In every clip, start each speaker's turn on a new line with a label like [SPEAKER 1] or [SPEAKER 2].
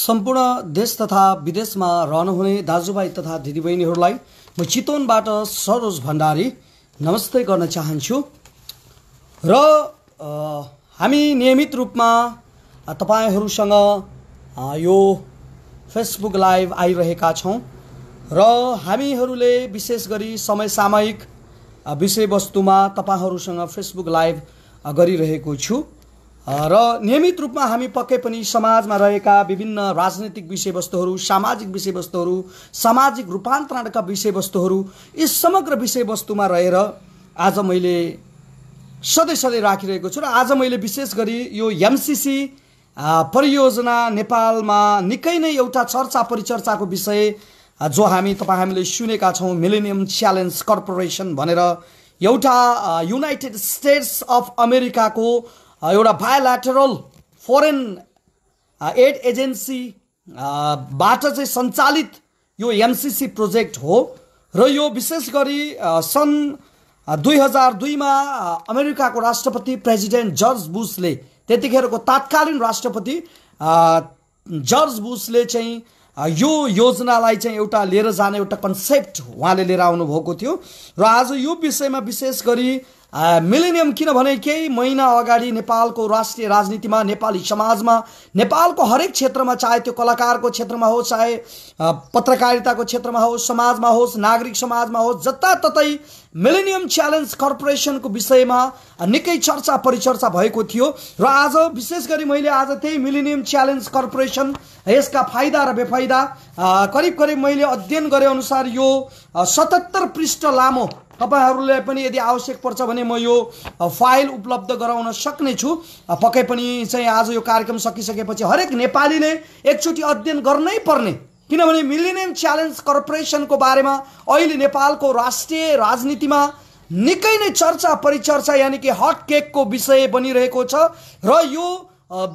[SPEAKER 1] सम्पूर्ण देश तथा विदेशमा रहनुहुने दाजुभाइ तथा दिदीबहिनीहरूलाई म चितवनबाट सरोज भण्डारी नमस्ते गर्न चाहन्छु र हामी नियमित रूपमा तपाईँहरूसँग यो फेसबुक लाइभ आइरहेका छौँ र हामीहरूले विशेष गरी समय सामयिक विषयवस्तुमा तपाईँहरूसँग फेसबुक लाइभ गरिरहेको छु र नियमित रूपमा हामी पक्कै पनि समाजमा रहेका विभिन्न राजनैतिक विषयवस्तुहरू सामाजिक विषयवस्तुहरू सामाजिक रूपान्तरणका विषयवस्तुहरू यी समग्र विषयवस्तुमा रहेर आज मैले सधैँ सधैँ राखिरहेको छु र आज मैले विशेष गरी यो एमसिसी परियोजना नेपालमा निकै नै एउटा चर्चा परिचर्चाको विषय जो हामी तपाईँ हामीले सुनेका छौँ मिलेनियम च्यालेन्ज कर्पोरेसन भनेर एउटा युनाइटेड स्टेट्स अफ अमेरिकाको एउटा बायोल्याटरल फरेन एड एजेन्सीबाट चाहिँ सञ्चालित यो एमसिसी प्रोजेक्ट हो र यो विशेष गरी सन् दुई हजार दुईमा अमेरिकाको राष्ट्रपति प्रेजिडेन्ट जर्ज बुसले त्यतिखेरको तात्कालीन राष्ट्रपति जर्ज बुसले चाहिँ यो योजनालाई चाहिँ एउटा लिएर जाने एउटा कन्सेप्ट उहाँले लिएर आउनुभएको थियो र आज यो विषयमा विशेष गरी मिलेनियम किनभने केही महिना अगाडि नेपालको राष्ट्रिय राजनीतिमा नेपाली समाजमा नेपालको हरेक क्षेत्रमा चाहे त्यो कलाकारको क्षेत्रमा होस् चाहे पत्रकारिताको क्षेत्रमा होस् समाजमा होस् नागरिक समाजमा होस् जताततै मिलेनियम च्यालेन्ज कर्पोरेसनको विषयमा निकै चर्चा परिचर्चा भएको थियो र आज विशेष गरी मैले आज त्यही मिलेनियम च्यालेन्ज कर्पोरेसन यसका फाइदा र बेफाइदा करिब करिब मैले अध्ययन गरे अनुसार यो सतहत्तर पृष्ठ लामो तपाईँहरूलाई पनि यदि आवश्यक पर्छ भने म यो फाइल उपलब्ध गराउन सक्ने छु पक्कै पनि चाहिँ आज यो कार्यक्रम सकिसकेपछि हरेक नेपालीले एकचोटि अध्ययन गर्नै पर्ने किनभने मिलिनियम च्यालेन्ज कर्पोरेसनको बारेमा अहिले नेपालको राष्ट्रिय राजनीतिमा निकै नै चर्चा परिचर्चा यानि कि हट केकको विषय बनिरहेको छ र यो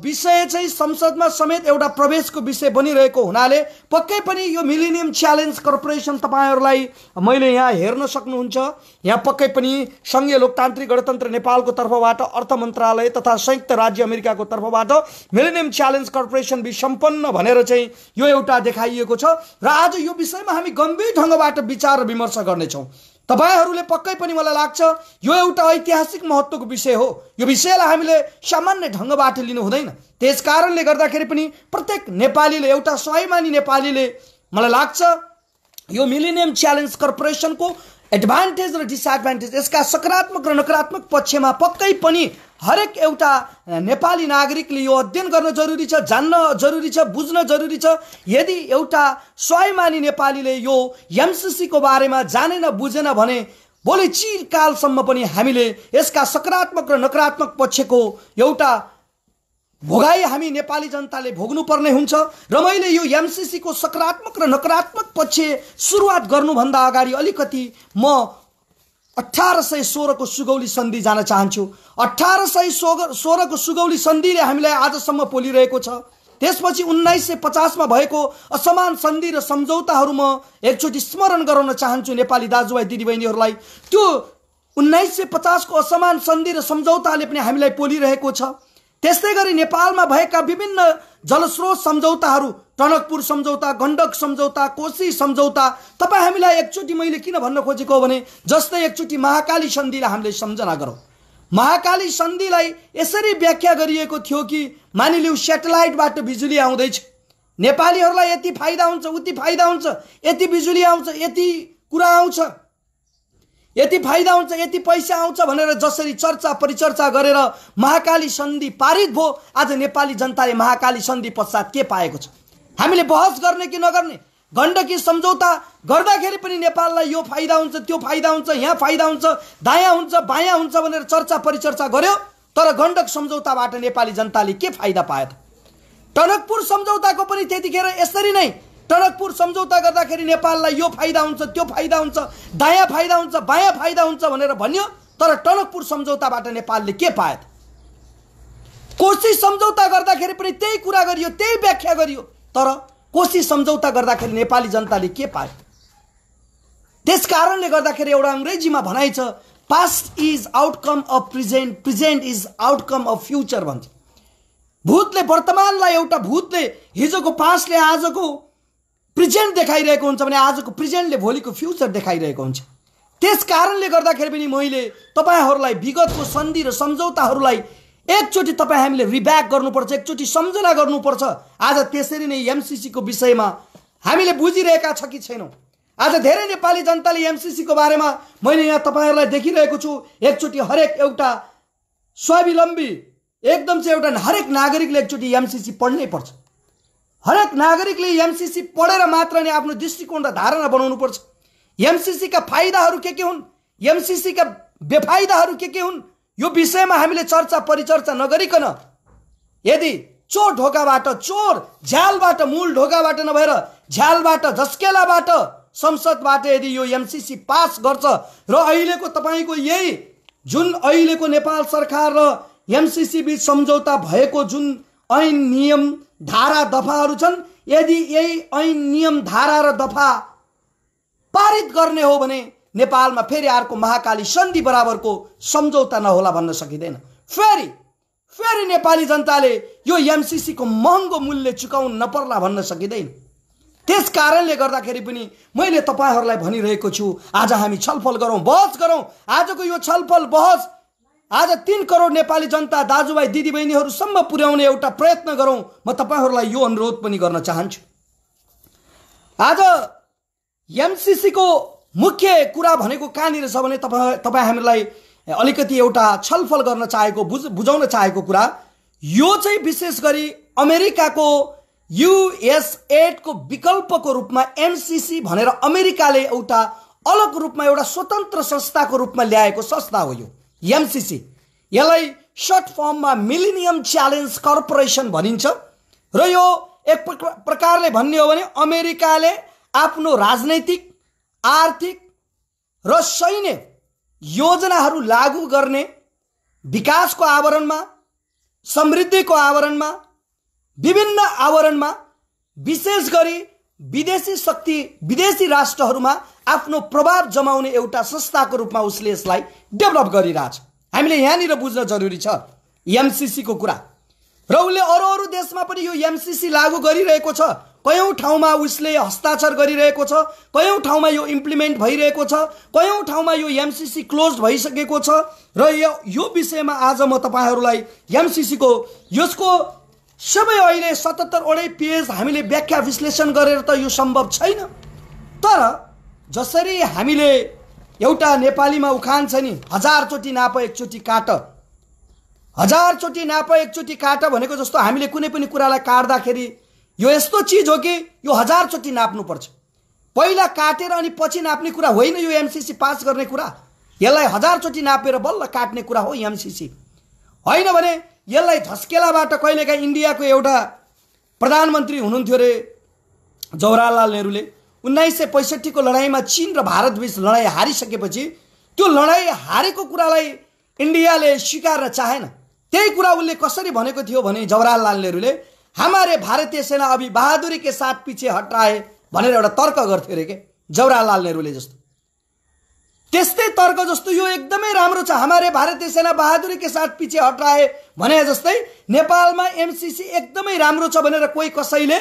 [SPEAKER 1] विषय चाहिँ संसदमा समेत एउटा प्रवेशको विषय बनिरहेको हुनाले पक्कै पनि यो मिलिनियम च्यालेन्ज कर्पोरेसन तपाईँहरूलाई मैले यहाँ हेर्न सक्नुहुन्छ यहाँ पक्कै पनि सङ्घीय लोकतान्त्रिक गणतन्त्र नेपालको तर्फबाट अर्थ मन्त्रालय तथा संयुक्त राज्य अमेरिकाको तर्फबाट मिलिनियम च्यालेन्ज कर्पोरेसन सम्पन्न भनेर चाहिँ यो एउटा देखाइएको छ र आज यो विषयमा हामी गम्भीर ढङ्गबाट विचार र विमर्श गर्नेछौँ तपाईँहरूले पक्कै पनि मलाई लाग्छ यो एउटा ऐतिहासिक महत्त्वको विषय हो यो विषयलाई हामीले सामान्य ढङ्गबाट लिनु हुँदैन त्यस कारणले गर्दाखेरि पनि प्रत्येक नेपालीले एउटा स्वाभिमानी नेपालीले मलाई लाग्छ यो मिलिनियम च्यालेन्ज कर्पोरेसनको एडभान्टेज र डिसएडभान्टेज यसका सकारात्मक र नकारात्मक पक्षमा पक्कै पनि हरेक एउटा नेपाली नागरिकले यो अध्ययन गर्न जरुरी छ जान्न जरुरी छ बुझ्न जरुरी छ यदि एउटा स्वाभिमानी नेपालीले यो एमसिसीको बारेमा जानेन बुझेन भने भोलि चिरकालसम्म पनि हामीले यसका सकारात्मक र नकारात्मक पक्षको एउटा भोगाई हामी नेपाली जनताले भोग्नुपर्ने हुन्छ र मैले यो एमसिसीको सकारात्मक र नकारात्मक पक्ष सुरुवात गर्नुभन्दा अगाडि अलिकति म अठार सय सोह्रको सुगौली सन्धि जान चाहन्छु अठार सय सो सोह्रको सुगौली सन्धिले हामीलाई आजसम्म पोलिरहेको छ त्यसपछि उन्नाइस सय पचासमा भएको असमान सन्धि र सम्झौताहरू म एकचोटि स्मरण गराउन चाहन्छु नेपाली दाजुभाइ दिदीबहिनीहरूलाई त्यो उन्नाइस सय पचासको असमान सन्धि र सम्झौताले पनि हामीलाई पोलिरहेको छ त्यस्तै गरी नेपालमा भएका विभिन्न जलस्रोत सम्झौताहरू टनकपुर सम्झौता गण्डक सम्झौता कोशी सम्झौता तपाईँ हामीलाई एकचोटि मैले किन भन्न खोजेको हो भने जस्तै एकचोटि महाकाली सन्धिलाई हामीले सम्झना गरौँ महाकाली सन्धिलाई यसरी व्याख्या गरिएको थियो कि मानिलिउ सेटेलाइटबाट बिजुली आउँदैछ नेपालीहरूलाई यति फाइदा हुन्छ उति फाइदा हुन्छ यति बिजुली आउँछ यति कुरा आउँछ यति फाइदा हुन्छ यति पैसा आउँछ भनेर जसरी चर्चा परिचर्चा गरेर महाकाली सन्धि पारित भयो आज नेपाली जनताले महाकाली सन्धि पश्चात के पाएको छ हामीले बहस गर्ने कि नगर्ने गण्डकी सम्झौता गर्दाखेरि पनि नेपाललाई यो फाइदा हुन्छ त्यो फाइदा हुन्छ यहाँ फाइदा हुन्छ दायाँ हुन्छ बायाँ हुन्छ भनेर चर्चा परिचर्चा गर्यो तर गण्डक सम्झौताबाट नेपाली जनताले के फाइदा पायो त टनकपुर सम्झौताको पनि त्यतिखेर यसरी नै टनकपुर सम्झौता गर्दाखेरि नेपाललाई यो फाइदा हुन्छ त्यो फाइदा हुन्छ दायाँ फाइदा हुन्छ बायाँ फाइदा हुन्छ भनेर भन्यो तर टनकपुर सम्झौताबाट नेपालले के पायो त कोशी सम्झौता गर्दाखेरि पनि त्यही कुरा गरियो त्यही व्याख्या गरियो तर कोशी सम्झौता गर्दाखेरि नेपाली जनताले के पाए त्यस कारणले गर्दाखेरि एउटा अङ्ग्रेजीमा भनाइ छ past is outcome of present present is outcome of future भन्छ भूतले वर्तमानलाई एउटा भूतले हिजोको पास्टले आजको प्रेजेन्ट देखाइरहेको हुन्छ भने आजको प्रेजेन्टले भोलिको फ्युचर देखाइरहेको हुन्छ त्यस कारणले गर्दाखेरि पनि मैले तपाईँहरूलाई विगतको सन्धि र सम्झौताहरूलाई एकचोटि तपाईँ हामीले रिब्याक गर्नुपर्छ एकचोटि सम्झना गर्नुपर्छ आज त्यसरी नै एमसिसीको विषयमा हामीले बुझिरहेका छ कि छैनौँ आज धेरै नेपाली जनताले एमसिसीको बारेमा मैले यहाँ तपाईँहरूलाई देखिरहेको छु एकचोटि हरेक एउटा स्वावलम्बी एकदम चाहिँ एउटा हरेक नागरिकले एकचोटि एमसिसी पढ्नै पर्छ हरेक नागरिकले एमसिसी पढेर मात्र नै आफ्नो दृष्टिकोण र धारणा बनाउनु पर्छ एमसिसीका फाइदाहरू के के हुन् एमसिसीका बेफाइदाहरू के के हुन् यो विषयमा हामीले चर्चा परिचर्चा नगरिकन यदि चोर ढोकाबाट चोर झ्यालबाट मूल ढोकाबाट नभएर झ्यालबाट झस्केलाबाट संसदबाट यदि यो एमसिसी पास गर्छ र अहिलेको तपाईँको यही जुन अहिलेको नेपाल सरकार र एमसिसी बिच सम्झौता भएको जुन ऐन नियम धारा दफाहरू छन् यदि यही ऐन नियम धारा र दफा पारित गर्ने हो भने नेपालमा फेरि अर्को महाकाली सन्धि बराबरको सम्झौता नहोला भन्न सकिँदैन फेरि फेरि नेपाली जनताले यो एमसिसीको महँगो मूल्य चुकाउन नपर्ला भन्न सकिँदैन त्यस कारणले गर्दाखेरि पनि मैले तपाईँहरूलाई भनिरहेको छु आज हामी छलफल गरौँ बहस गरौँ आजको यो छलफल बहस आज तिन करोड नेपाली जनता दाजुभाइ दिदीबहिनीहरूसम्म पुर्याउने एउटा प्रयत्न गरौँ म तपाईँहरूलाई यो अनुरोध पनि गर्न चाहन्छु आज एमसिसीको मुख्य कुरा भनेको कहाँनिर छ भने तपाईँ तपाईँ हामीलाई अलिकति एउटा छलफल गर्न चाहेको बुझ बुझाउन चाहेको कुरा यो चाहिँ विशेष गरी अमेरिकाको युएसएडको विकल्पको रूपमा एमसिसी भनेर अमेरिकाले एउटा अलग रूपमा एउटा स्वतन्त्र संस्थाको रूपमा ल्याएको संस्था हो यो एमसिसी यसलाई सर्ट फर्ममा मिलिनियम च्यालेन्ज कर्पोरेसन भनिन्छ र यो एक प्रकारले भन्ने हो भने अमेरिकाले आफ्नो राजनैतिक आर्थिक र सैन्य योजनाहरू लागू गर्ने विकासको आवरणमा समृद्धिको आवरणमा विभिन्न आवरणमा विशेष गरी विदेशी शक्ति विदेशी राष्ट्रहरूमा आफ्नो प्रभाव जमाउने एउटा संस्थाको रूपमा उसले यसलाई डेभलप गरिरहेछ हामीले यहाँनिर बुझ्न जरुरी छ एमसिसीको कुरा र उसले अरू अरू देशमा पनि यो एमसिसी लागू गरिरहेको छ कयौँ ठाउँमा उसले हस्ताक्षर गरिरहेको छ कयौँ ठाउँमा यो इम्प्लिमेन्ट भइरहेको छ कयौँ ठाउँमा यो एमसिसी क्लोज भइसकेको छ र यो यो विषयमा आज म तपाईँहरूलाई एमसिसीको यसको सबै अहिले सतहत्तरवटै पेज हामीले व्याख्या विश्लेषण गरेर त यो सम्भव छैन तर जसरी हामीले एउटा नेपालीमा उखान छ नि हजारचोटि नाप एकचोटि काट हजारचोटि नाप एकचोटि काट भनेको जस्तो हामीले कुनै पनि कुरालाई काट्दाखेरि यो यस्तो चिज हो कि यो हजारचोटि नाप्नुपर्छ पहिला काटेर अनि पछि नाप्ने कुरा होइन यो एमसिसी पास गर्ने कुरा यसलाई हजारचोटि नापेर बल्ल काट्ने कुरा हो एमसिसी होइन भने यसलाई धस्केलाबाट कहिलेकाहीँ इन्डियाको एउटा प्रधानमन्त्री हुनुहुन्थ्यो अरे जवाहरलाल नेहरूले उन्नाइस सय पैँसठीको लडाइँमा चिन र भारतबीच लडाइँ हारिसकेपछि त्यो लडाइँ हारेको कुरालाई इन्डियाले स्वीकार्न चाहेन त्यही कुरा उसले कसरी भनेको थियो भने जवाहरलाल नेहरूले हामारे भारतीय सेना अभि बहादुरी के साथ पछि हटाए भनेर एउटा तर्क गर्थ्यो अरे के जवाहरलाल नेहरूले जस्तो त्यस्तै तर्क जस्तो यो एकदमै राम्रो छ हामारे भारतीय सेना बहादुरी के साथ पछि हटाए भने जस्तै नेपालमा एमसिसी एकदमै राम्रो छ भनेर कोही कसैले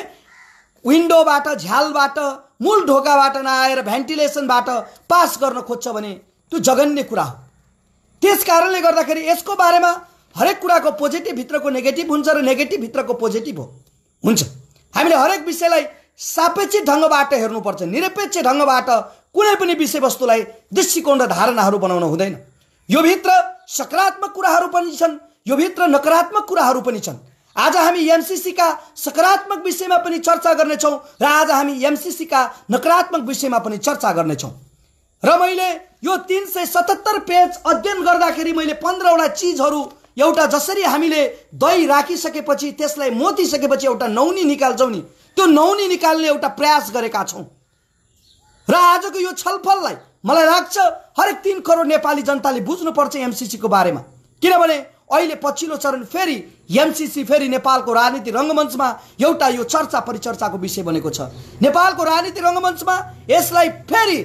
[SPEAKER 1] विन्डोबाट झ्यालबाट मूल ढोकाबाट नआएर भेन्टिलेसनबाट पास गर्न खोज्छ भने त्यो जघन्य कुरा हो त्यस कारणले गर्दाखेरि यसको बारेमा हरेक कुराको पोजिटिभभित्रको नेगेटिभ हुन्छ र नेगेटिभभित्रको पोजिटिभ हो हुन्छ हामीले हरेक विषयलाई सापेक्षित ढङ्गबाट हेर्नुपर्छ निरपेक्ष ढङ्गबाट कुनै पनि विषयवस्तुलाई दृष्टिकोण र धारणाहरू बनाउन हुँदैन यो भित्र सकारात्मक कुराहरू पनि छन् यो भित्र नकारात्मक कुराहरू पनि छन् आज हामी एमसिसीका सकारात्मक विषयमा पनि चर्चा गर्नेछौँ र आज हामी एमसिसीका नकारात्मक विषयमा पनि चर्चा गर्नेछौँ र मैले यो तिन सय सतहत्तर पेज अध्ययन गर्दाखेरि मैले पन्ध्रवटा चिजहरू एउटा जसरी हामीले दही राखिसकेपछि त्यसलाई मोतिसकेपछि एउटा नौनी निकाल्छौँ नि त्यो नौनी निकाल्ने एउटा प्रयास गरेका छौँ र आजको यो छलफललाई मलाई लाग्छ हरेक तिन करोड नेपाली जनताले बुझ्नुपर्छ एमसिसीको बारेमा किनभने अहिले पछिल्लो चरण फेरि एमसिसी फेरि नेपालको राजनीति रङ्गमञ्चमा एउटा यो चर्चा परिचर्चाको विषय बनेको छ नेपालको राजनीति रङ्गमञ्चमा यसलाई फेरि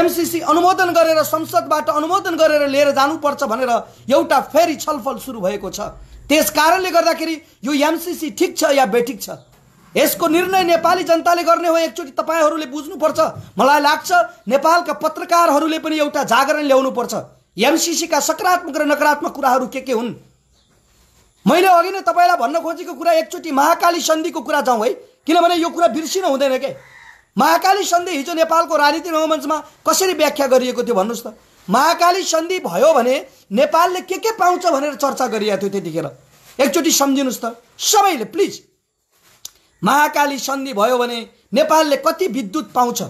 [SPEAKER 1] एमसिसी अनुमोदन गरेर संसदबाट अनुमोदन गरेर लिएर जानुपर्छ भनेर एउटा फेरि छलफल सुरु भएको छ त्यस कारणले गर्दाखेरि यो एमसिसी ठिक छ या बेठिक छ यसको निर्णय नेपाली जनताले गर्ने हो एकचोटि तपाईँहरूले बुझ्नुपर्छ मलाई लाग्छ नेपालका पत्रकारहरूले पनि एउटा जागरण ल्याउनुपर्छ एमसिसीका सकारात्मक र नकारात्मक कुराहरू के के हुन् मैले अघि नै तपाईँलाई भन्न खोजेको कुरा एकचोटि महाकाली सन्धिको कुरा जाउँ है किनभने यो कुरा बिर्सिनु हुँदैन के महाकाली सन्धि हिजो नेपालको राजनीति रङ्गमञ्चमा कसरी व्याख्या गरिएको थियो भन्नुहोस् त महाकाली सन्धि भयो भने नेपालले के के पाउँछ भनेर चर्चा गरिएको थियो त्यतिखेर एकचोटि सम्झिनुहोस् त सबैले प्लिज महाकाली सन्धि भयो भने नेपालले कति विद्युत पाउँछ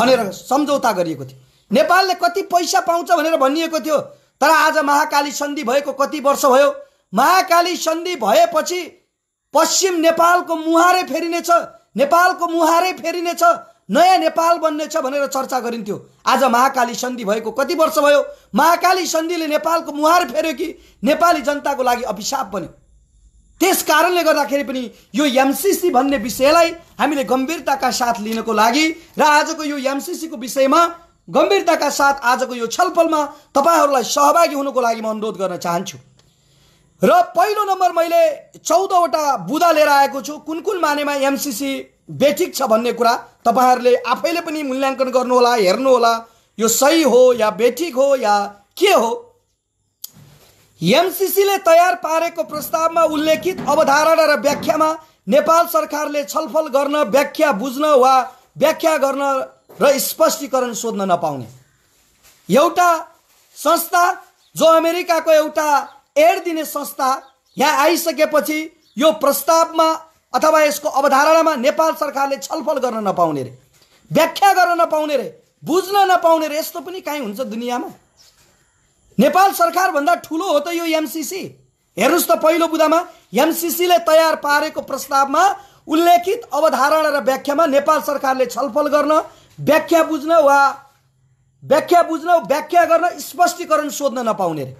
[SPEAKER 1] भनेर सम्झौता गरिएको थियो नेपालले कति पैसा पाउँछ भनेर भनिएको थियो तर आज महाकाली सन्धि भएको कति वर्ष भयो महाकाली सन्धि भएपछि पश्चिम नेपालको मुहारै फेरिनेछ नेपालको मुहारै फेरिनेछ नयाँ नेपाल बन्नेछ भनेर चर्चा गरिन्थ्यो आज महाकाली सन्धि भएको कति वर्ष भयो महाकाली सन्धिले नेपालको मुहार फेर्यो कि नेपाली जनताको लागि अभिशाप बन्यो त्यस कारणले गर्दाखेरि पनि यो एमसिसी भन्ने विषयलाई हामीले गम्भीरताका साथ लिनको लागि र आजको यो एमसिसीको विषयमा गम्भीरताका साथ आजको यो छलफलमा तपाईँहरूलाई सहभागी हुनुको लागि म अनुरोध गर्न चाहन्छु र पहिलो नम्बर मैले चौधवटा बुदा लिएर आएको छु कुन कुन मानेमा एमसिसी बेठिक छ भन्ने कुरा तपाईँहरूले आफैले पनि मूल्याङ्कन गर्नुहोला हेर्नुहोला यो सही हो या बेठिक हो या के हो एमसिसीले तयार पारेको प्रस्तावमा उल्लेखित अवधारणा र व्याख्यामा नेपाल सरकारले छलफल गर्न व्याख्या बुझ्न वा व्याख्या गर्न र स्पष्टीकरण सोध्न नपाउने एउटा संस्था जो अमेरिकाको एउटा एड दिने संस्था यहाँ आइसकेपछि यो प्रस्तावमा अथवा यसको अवधारणामा नेपाल सरकारले छलफल गर्न नपाउने रे व्याख्या गर्न नपाउने रे बुझ्न नपाउने रे यस्तो पनि काहीँ हुन्छ दुनियाँमा नेपाल सरकारभन्दा ठुलो हो त यो एमसिसी हेर्नुहोस् त पहिलो बुदामा एमसिसीले तयार पारेको प्रस्तावमा उल्लेखित अवधारणा र व्याख्यामा नेपाल सरकारले छलफल गर्न व्याख्या बुझ्न वा व्याख्या बुझ्न व्याख्या गर्न स्पष्टीकरण सोध्न नपाउने रे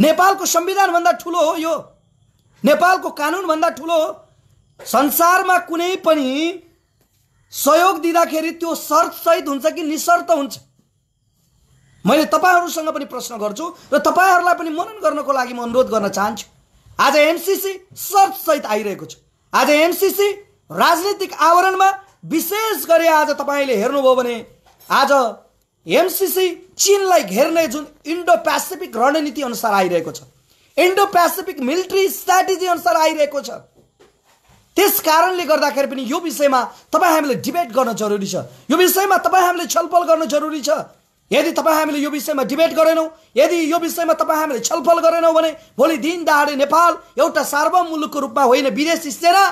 [SPEAKER 1] नेपालको संविधानभन्दा ठुलो हो यो नेपालको कानुनभन्दा ठुलो हो संसारमा कुनै पनि सहयोग दिँदाखेरि त्यो सहित हुन्छ कि निशर्त हुन्छ मैले तपाईँहरूसँग पनि प्रश्न गर्छु र तपाईँहरूलाई पनि मनन गर्नको लागि म अनुरोध गर्न चाहन्छु आज एमसिसी सहित आइरहेको छ आज एमसिसी राजनीतिक आवरणमा विशेष गरी आज तपाईँले हेर्नुभयो भने आज एमसिसी चिनलाई घेर्ने जुन इन्डो पेसिफिक रणनीति अनुसार आइरहेको छ इन्डो पेसिफिक मिलिट्री स्ट्राटेजी अनुसार आइरहेको छ त्यस कारणले गर्दाखेरि पनि यो विषयमा तपाईँ हामीले डिबेट गर्न जरुरी छ यो विषयमा तपाईँ हामीले छलफल गर्न जरुरी छ यदि तपाईँ हामीले यो विषयमा डिबेट गरेनौँ यदि यो विषयमा तपाईँ हामीले छलफल गरेनौँ भने भोलि दिन दाडे नेपाल एउटा सार्वभौम मुलुकको रूपमा होइन विदेशी सेना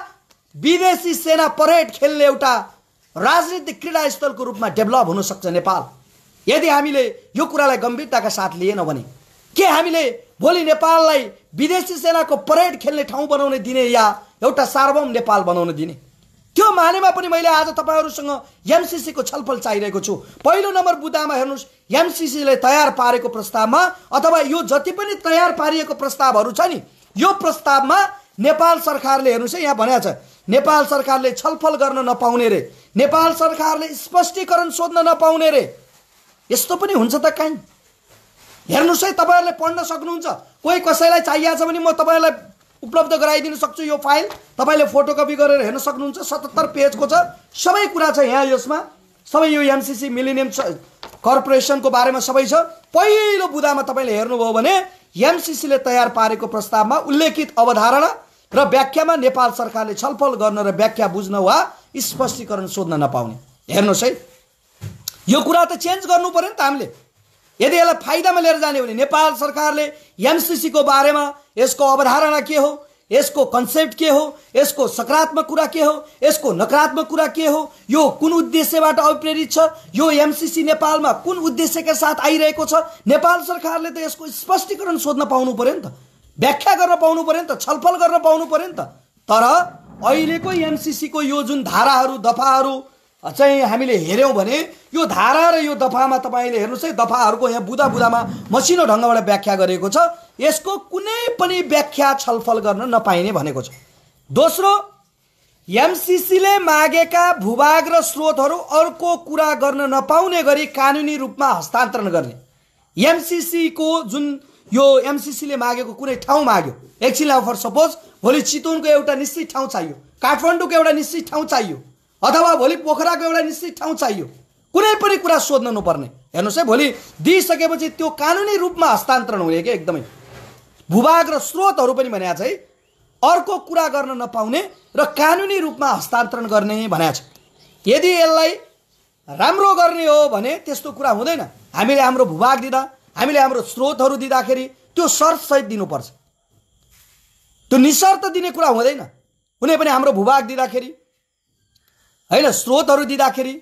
[SPEAKER 1] विदेशी सेना परेड खेल्ने एउटा राजनीतिक क्रीडास्थलको रूपमा डेभलप हुनसक्छ नेपाल यदि हामीले यो कुरालाई गम्भीरताका साथ लिएनौँ भने के हामीले भोलि नेपाललाई विदेशी सेनाको परेड खेल्ने ठाउँ बनाउन दिने या एउटा सार्वभौम नेपाल बनाउन दिने त्यो मानेमा पनि मैले आज तपाईँहरूसँग एमसिसीको छलफल चाहिरहेको छु पहिलो नम्बर बुदामा हेर्नुहोस् एमसिसीले तयार पारेको प्रस्तावमा अथवा यो जति पनि तयार पारिएको प्रस्तावहरू छ नि यो प्रस्तावमा नेपाल सरकारले हेर्नुहोस् है यहाँ भनेको छ नेपाल सरकारले छलफल गर्न नपाउने रे नेपाल सरकारले स्पष्टीकरण सोध्न नपाउने रे यस्तो पनि हुन्छ त काहीँ हेर्नुहोस् है तपाईँहरूले पढ्न सक्नुहुन्छ कोही कसैलाई चाहिएको छ भने म तपाईँहरूलाई उपलब्ध गराइदिन सक्छु यो फाइल तपाईँले फोटोकपी गरेर हेर्न सक्नुहुन्छ सतहत्तर पेजको छ सबै कुरा छ यहाँ यसमा सबै यो एमसिसी मिलिनियम कर्पोरेसनको बारेमा सबै छ पहिलो बुदामा तपाईँले हेर्नुभयो भने एमसिसीले तयार पारेको प्रस्तावमा उल्लेखित अवधारणा र व्याख्यामा नेपाल सरकारले छलफल गर्न र व्याख्या बुझ्न वा स्पष्टीकरण सोध्न नपाउने हेर्नुहोस् है यो कुरा त चेन्ज गर्नु पऱ्यो नि त हामीले यदि यसलाई फाइदामा लिएर जाने हो भने नेपाल सरकारले एमसिसीको बारेमा यसको अवधारणा के हो यसको कन्सेप्ट के हो यसको सकारात्मक कुरा के हो यसको नकारात्मक कुरा के हो यो कुन उद्देश्यबाट अभिप्रेरित छ यो एमसिसी नेपालमा कुन उद्देश्यका साथ आइरहेको छ नेपाल सरकारले त यसको स्पष्टीकरण सोध्न पाउनु पऱ्यो नि त व्याख्या गर्न पाउनु पऱ्यो नि त छलफल गर्न पाउनु पऱ्यो नि त तर अहिलेको एमसिसीको यो जुन धाराहरू दफाहरू चाहिँ हामीले हेऱ्यौँ भने यो धारा र यो दफामा तपाईँले हेर्नुहोस् है दफाहरूको यहाँ बुदा बुधामा मसिनो ढङ्गबाट व्याख्या गरिएको छ यसको कुनै पनि व्याख्या छलफल गर्न नपाइने भनेको छ दोस्रो एमसिसीले मागेका भूभाग र स्रोतहरू अर्को कुरा गर्न नपाउने गरी कानुनी रूपमा हस्तान्तरण गर्ने एमसिसीको जुन यो एमसिसीले मागेको कुनै ठाउँ माग्यो एकछिन फर सपोज भोलि चितवनको एउटा निश्चित ठाउँ चाहियो काठमाडौँको एउटा निश्चित ठाउँ चाहियो अथवा भोलि पोखराको एउटा निश्चित ठाउँ चाहियो कुनै पनि कुरा नपर्ने हेर्नुहोस् है भोलि दिइसकेपछि त्यो कानुनी रूपमा हस्तान्तरण हुने क्या एकदमै भूभाग र स्रोतहरू पनि भनेको छ है अर्को कुरा गर्न नपाउने र कानुनी रूपमा हस्तान्तरण गर्ने भनेको छ यदि यसलाई राम्रो गर्ने हो भने त्यस्तो कुरा हुँदैन हामीले हाम्रो भूभाग दिँदा हामीले हाम्रो स्रोतहरू दिँदाखेरि त्यो सर्तसहित दिनुपर्छ त्यो निशर्त दिने कुरा हुँदैन कुनै पनि हाम्रो भूभाग दिँदाखेरि होइन स्रोतहरू दिँदाखेरि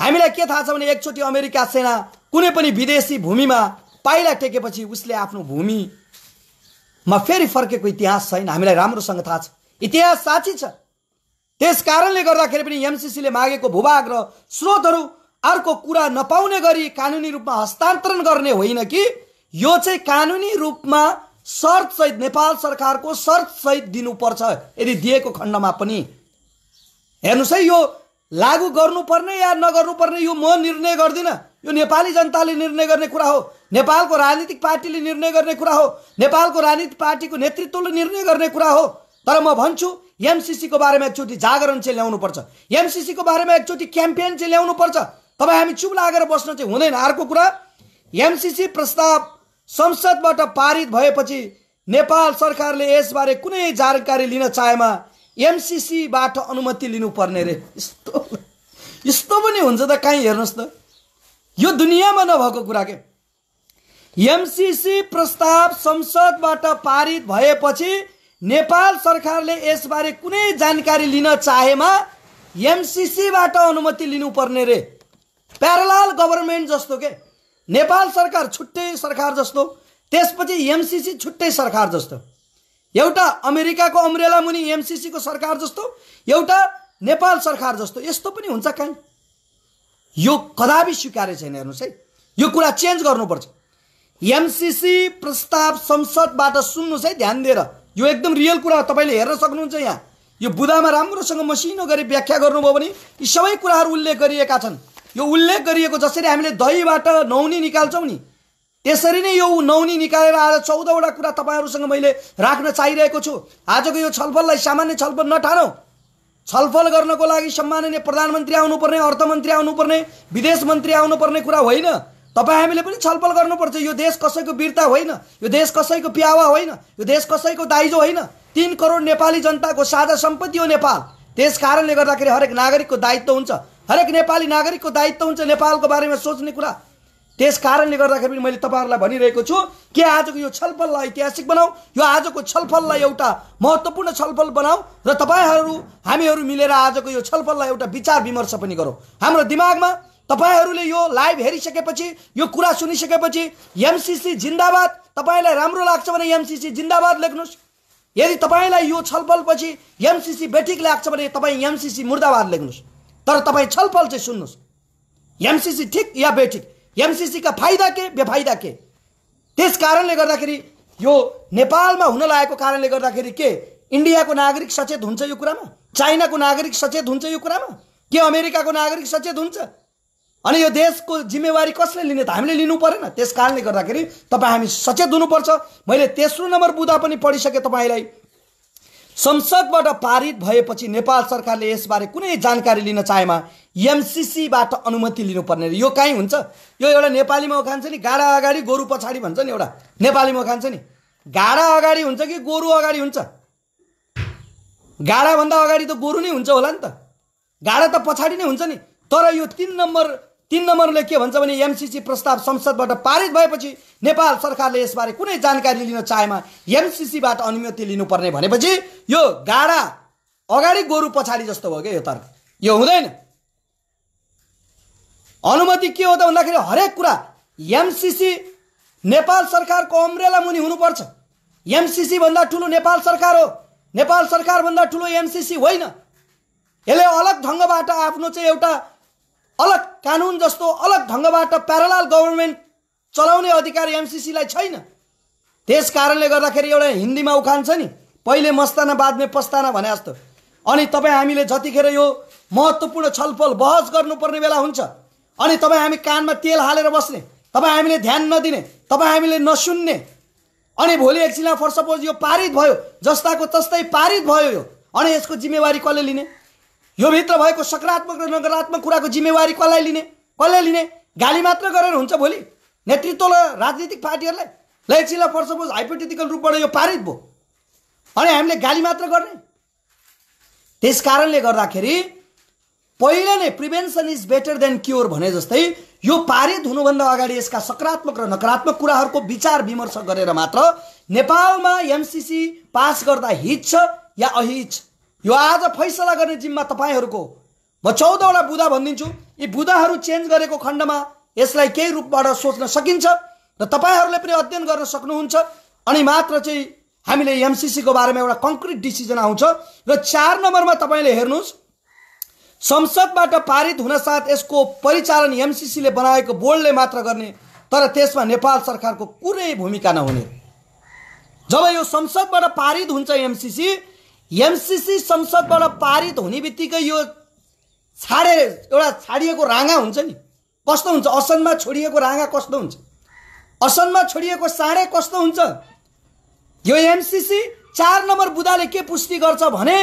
[SPEAKER 1] हामीलाई के थाहा छ भने एकचोटि अमेरिका सेना कुनै पनि विदेशी भूमिमा पाइला टेकेपछि उसले आफ्नो भूमिमा फेरि फर्केको इतिहास छैन हामीलाई राम्रोसँग थाहा छ इतिहास साँची छ त्यस कारणले गर्दाखेरि पनि एमसिसीले मागेको भूभाग र स्रोतहरू अर्को कुरा नपाउने गरी कानुनी रूपमा हस्तान्तरण गर्ने होइन कि यो चाहिँ कानुनी रूपमा सर्तसहित नेपाल सरकारको सर्तसहित दिनुपर्छ यदि दिएको खण्डमा पनि हेर्नुहोस् है यो लागू गर्नुपर्ने या नगर्नुपर्ने यो म निर्णय गर्दिनँ यो नेपाली जनताले निर्णय गर्ने कुरा हो नेपालको राजनीतिक पार्टीले निर्णय गर्ने कुरा हो नेपालको राजनीतिक पार्टीको नेतृत्वले निर्णय गर्ने कुरा हो तर म भन्छु एमसिसीको बारेमा एकचोटि जागरण चाहिँ ल्याउनुपर्छ एमसिसीको बारेमा एकचोटि क्याम्पेन चाहिँ ल्याउनुपर्छ तपाईँ हामी चुप लागेर बस्न चाहिँ हुँदैन अर्को कुरा एमसिसी प्रस्ताव संसदबाट पारित भएपछि नेपाल सरकारले यसबारे कुनै जानकारी लिन चाहेमा एमसिसीबाट अनुमति लिनुपर्ने रे यस्तो यस्तो पनि हुन्छ त कहीँ हेर्नुहोस् त यो दुनियाँमा नभएको कुरा के एमसिसी प्रस्ताव संसदबाट पारित भएपछि नेपाल सरकारले यसबारे कुनै जानकारी लिन चाहेमा एमसिसीबाट अनुमति लिनुपर्ने रे प्यारलाल गभर्मेन्ट जस्तो के नेपाल सरकार छुट्टै सरकार जस्तो त्यसपछि एमसिसी छुट्टै सरकार जस्तो एउटा अमेरिकाको अम्ब्रेला मुनि एमसिसीको सरकार जस्तो एउटा नेपाल सरकार जस्तो यस्तो पनि हुन्छ कहीँ यो कदापि स्वीकार्य छैन हेर्नुहोस् है यो कुरा चेन्ज गर्नुपर्छ एमसिसी प्रस्ताव संसदबाट सुन्नुहोस् है ध्यान दिएर यो एकदम रियल कुरा हो तपाईँले हेर्न सक्नुहुन्छ यहाँ यो बुदामा राम्रोसँग मसिनो गरी व्याख्या गर्नुभयो भने यी सबै कुराहरू उल्लेख गरिएका छन् यो उल्लेख गरिएको जसरी हामीले दहीबाट नौनी निकाल्छौँ नि त्यसरी नै यो नौनी निकालेर आज चौधवटा कुरा तपाईँहरूसँग मैले राख्न चाहिरहेको छु आजको यो छलफललाई सामान्य छलफल नठानौँ छलफल गर्नको लागि सम्माननीय प्रधानमन्त्री आउनुपर्ने अर्थमन्त्री आउनुपर्ने विदेश मन्त्री आउनुपर्ने कुरा होइन तपाईँ हामीले पनि छलफल गर्नुपर्छ यो देश कसैको वीरता होइन यो देश कसैको प्यावा होइन यो देश कसैको दाइजो होइन तिन करोड नेपाली जनताको साझा सम्पत्ति हो नेपाल त्यस कारणले गर्दाखेरि हरेक नागरिकको दायित्व हुन्छ हरेक नेपाली नागरिकको दायित्व हुन्छ नेपालको बारेमा सोच्ने कुरा त्यस कारणले गर्दाखेरि पनि मैले तपाईँहरूलाई भनिरहेको छु के आजको यो छलफललाई ऐतिहासिक बनाऊ यो आजको छलफललाई एउटा महत्त्वपूर्ण छलफल बनाऊ र तपाईँहरू हामीहरू मिलेर आजको यो छलफललाई एउटा विचार विमर्श पनि गरौँ हाम्रो दिमागमा तपाईँहरूले यो लाइभ हेरिसकेपछि यो कुरा सुनिसकेपछि एमसिसी जिन्दाबाद तपाईँलाई राम्रो लाग्छ भने एमसिसी जिन्दाबाद लेख्नुहोस् यदि तपाईँलाई यो छलफलपछि एमसिसी बेठिक लाग्छ भने तपाईँ एमसिसी मुर्दाबाद लेख्नुहोस् तर तपाईँ छलफल चाहिँ सुन्नुहोस् एमसिसी ठिक या बेठिक एमसिसीका फाइदा के बेफाइदा के त्यस कारणले गर्दाखेरि यो नेपालमा हुन लागेको कारणले गर्दाखेरि के इन्डियाको नागरिक सचेत हुन्छ यो कुरामा चाइनाको नागरिक सचेत हुन्छ यो कुरामा के अमेरिकाको नागरिक सचेत हुन्छ अनि यो देशको जिम्मेवारी कसले लिने त हामीले लिनु परेन त्यस कारणले गर्दाखेरि तपाईँ हामी सचेत हुनुपर्छ मैले तेस्रो नम्बर बुदा पनि पढिसकेँ तपाईँलाई संसदबाट पारित भएपछि नेपाल सरकारले यसबारे कुनै जानकारी लिन चाहेमा एमसिसीबाट अनुमति लिनुपर्ने यो कहीँ हुन्छ यो एउटा नेपालीमा उखान्छ नि गाडा अगाडि गोरु पछाडि भन्छ नि एउटा नेपालीमा उखान्छ नि गाडा अगाडि हुन्छ कि गोरु अगाडि हुन्छ गाडाभन्दा अगाडि त गोरु नै हुन्छ होला नि त गाडा त पछाडि नै हुन्छ नि तर यो तिन नम्बर तिन नम्बरले के भन्छ भने एमसिसी प्रस्ताव संसदबाट पारित भएपछि नेपाल सरकारले यसबारे कुनै जानकारी लिन चाहेमा एमसिसीबाट अनुमति लिनुपर्ने भनेपछि यो गाडा अगाडि गोरु पछाडि जस्तो भयो क्या यो तर्क यो हुँदैन अनुमति के हो त भन्दाखेरि हरेक कुरा एमसिसी नेपाल सरकारको अम्रेला मुनि हुनुपर्छ भन्दा ठुलो नेपाल सरकार हो नेपाल सरकारभन्दा ठुलो एमसिसी होइन यसले अलग ढङ्गबाट आफ्नो चाहिँ एउटा अलग कानुन जस्तो अलग ढङ्गबाट प्यारालाल गभर्मेन्ट चलाउने अधिकार एमसिसीलाई छैन त्यस कारणले गर्दाखेरि एउटा हिन्दीमा उखान छ नि पहिले मस्ताना बादमे पस्ताना भने जस्तो अनि तपाईँ हामीले जतिखेर यो महत्त्वपूर्ण छलफल बहस गर्नुपर्ने बेला हुन्छ अनि तपाईँ हामी कानमा तेल हालेर बस्ने तपाईँ हामीले ध्यान नदिने तपाईँ हामीले नसुन्ने अनि भोलि एकछिनमा फर सपोज यो पारित भयो जस्ताको तस्तै पारित भयो यो अनि यसको जिम्मेवारी कसले लिने यो भित्र भएको सकारात्मक र नकारात्मक कुराको जिम्मेवारी कसलाई लिने कसलाई लिने गाली मात्र गरेर हुन्छ भोलि नेतृत्व र राजनीतिक पार्टीहरूलाई ल एकछिनलाई फर सपोज हाइपोटेटिकल रूपबाट यो पारित भयो अनि हामीले गाली मात्र गर्ने त्यस कारणले गर्दाखेरि पहिले नै prevention is better than cure भने जस्तै यो पारित हुनुभन्दा अगाडि यसका सकारात्मक र नकारात्मक कुराहरूको विचार विमर्श गरेर मात्र नेपालमा एमसिसी पास गर्दा हित छ या अहित छ यो आज फैसला गर्ने जिम्मा तपाईँहरूको म चौधवटा बुधा भनिदिन्छु यी बुधाहरू चेन्ज गरेको खण्डमा यसलाई केही रूपबाट सोच्न सकिन्छ र तपाईँहरूले पनि अध्ययन गर्न सक्नुहुन्छ अनि मात्र चाहिँ हामीले एमसिसीको बारेमा एउटा कङ्क्रिट डिसिजन आउँछ र चार नम्बरमा तपाईँले हेर्नुहोस् संसदबाट पारित हुनसाथ यसको परिचालन एमसिसीले बनाएको बोर्डले मात्र गर्ने तर त्यसमा नेपाल सरकारको कुनै भूमिका नहुने जब यो संसदबाट पारित हुन्छ एमसिसी एमसिसी संसदबाट पारित हुने बित्तिकै यो छाडेर एउटा छाडिएको राँगा हुन्छ नि कस्तो हुन्छ असनमा छोडिएको राँगा कस्तो हुन्छ असनमा छोडिएको साँडे कस्तो हुन्छ यो एमसिसी चार नम्बर बुदाले के पुष्टि गर्छ भने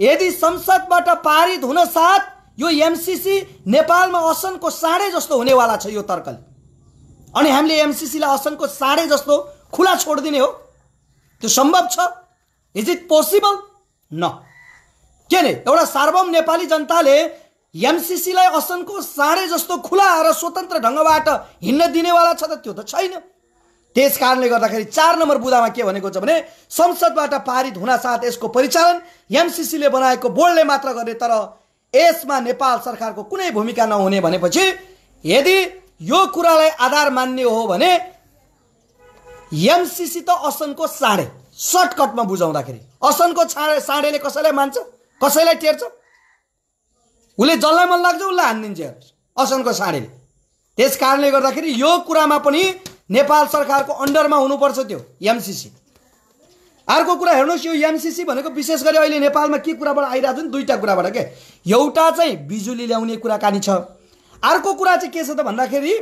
[SPEAKER 1] यदि संसदबाट पारित हुन साथ यो एमसिसी नेपालमा असनको साँडे जस्तो हुनेवाला छ यो तर्कले अनि हामीले एमसिसीलाई असनको साँडे जस्तो खुला छोडिदिने हो त्यो सम्भव छ इज इट पोसिबल न के अरे एउटा सार्वम नेपाली जनताले एमसिसीलाई असनको साँडे जस्तो खुला र स्वतन्त्र ढङ्गबाट हिँड्न दिनेवाला छ त त्यो त छैन त्यस कारणले गर्दाखेरि चार नम्बर बुदामा के भनेको छ भने संसदबाट पारित हुनासाथ यसको परिचालन एमसिसीले बनाएको बोर्डले मात्र गर्ने तर यसमा नेपाल सरकारको कुनै भूमिका नहुने भनेपछि यदि यो कुरालाई आधार मान्ने हो भने एमसिसी त असनको साँडे सर्टकटमा बुझाउँदाखेरि असनको छाँडे साँडेले कसैलाई मान्छ कसैलाई टेर्छ उसले जसलाई मन लाग्छ उसलाई हानिदिन्छ असनको साँडेले त्यस कारणले गर्दाखेरि यो कुरामा पनि नेपाल सरकारको अन्डरमा हुनुपर्छ त्यो एमसिसी अर्को कुरा हेर्नुहोस् यो एमसिसी भनेको विशेष गरी अहिले नेपालमा के कुराबाट आइरहेको छ नि दुईवटा कुराबाट के एउटा चाहिँ बिजुली ल्याउने कुराकानी छ अर्को कुरा चाहिँ के छ त भन्दाखेरि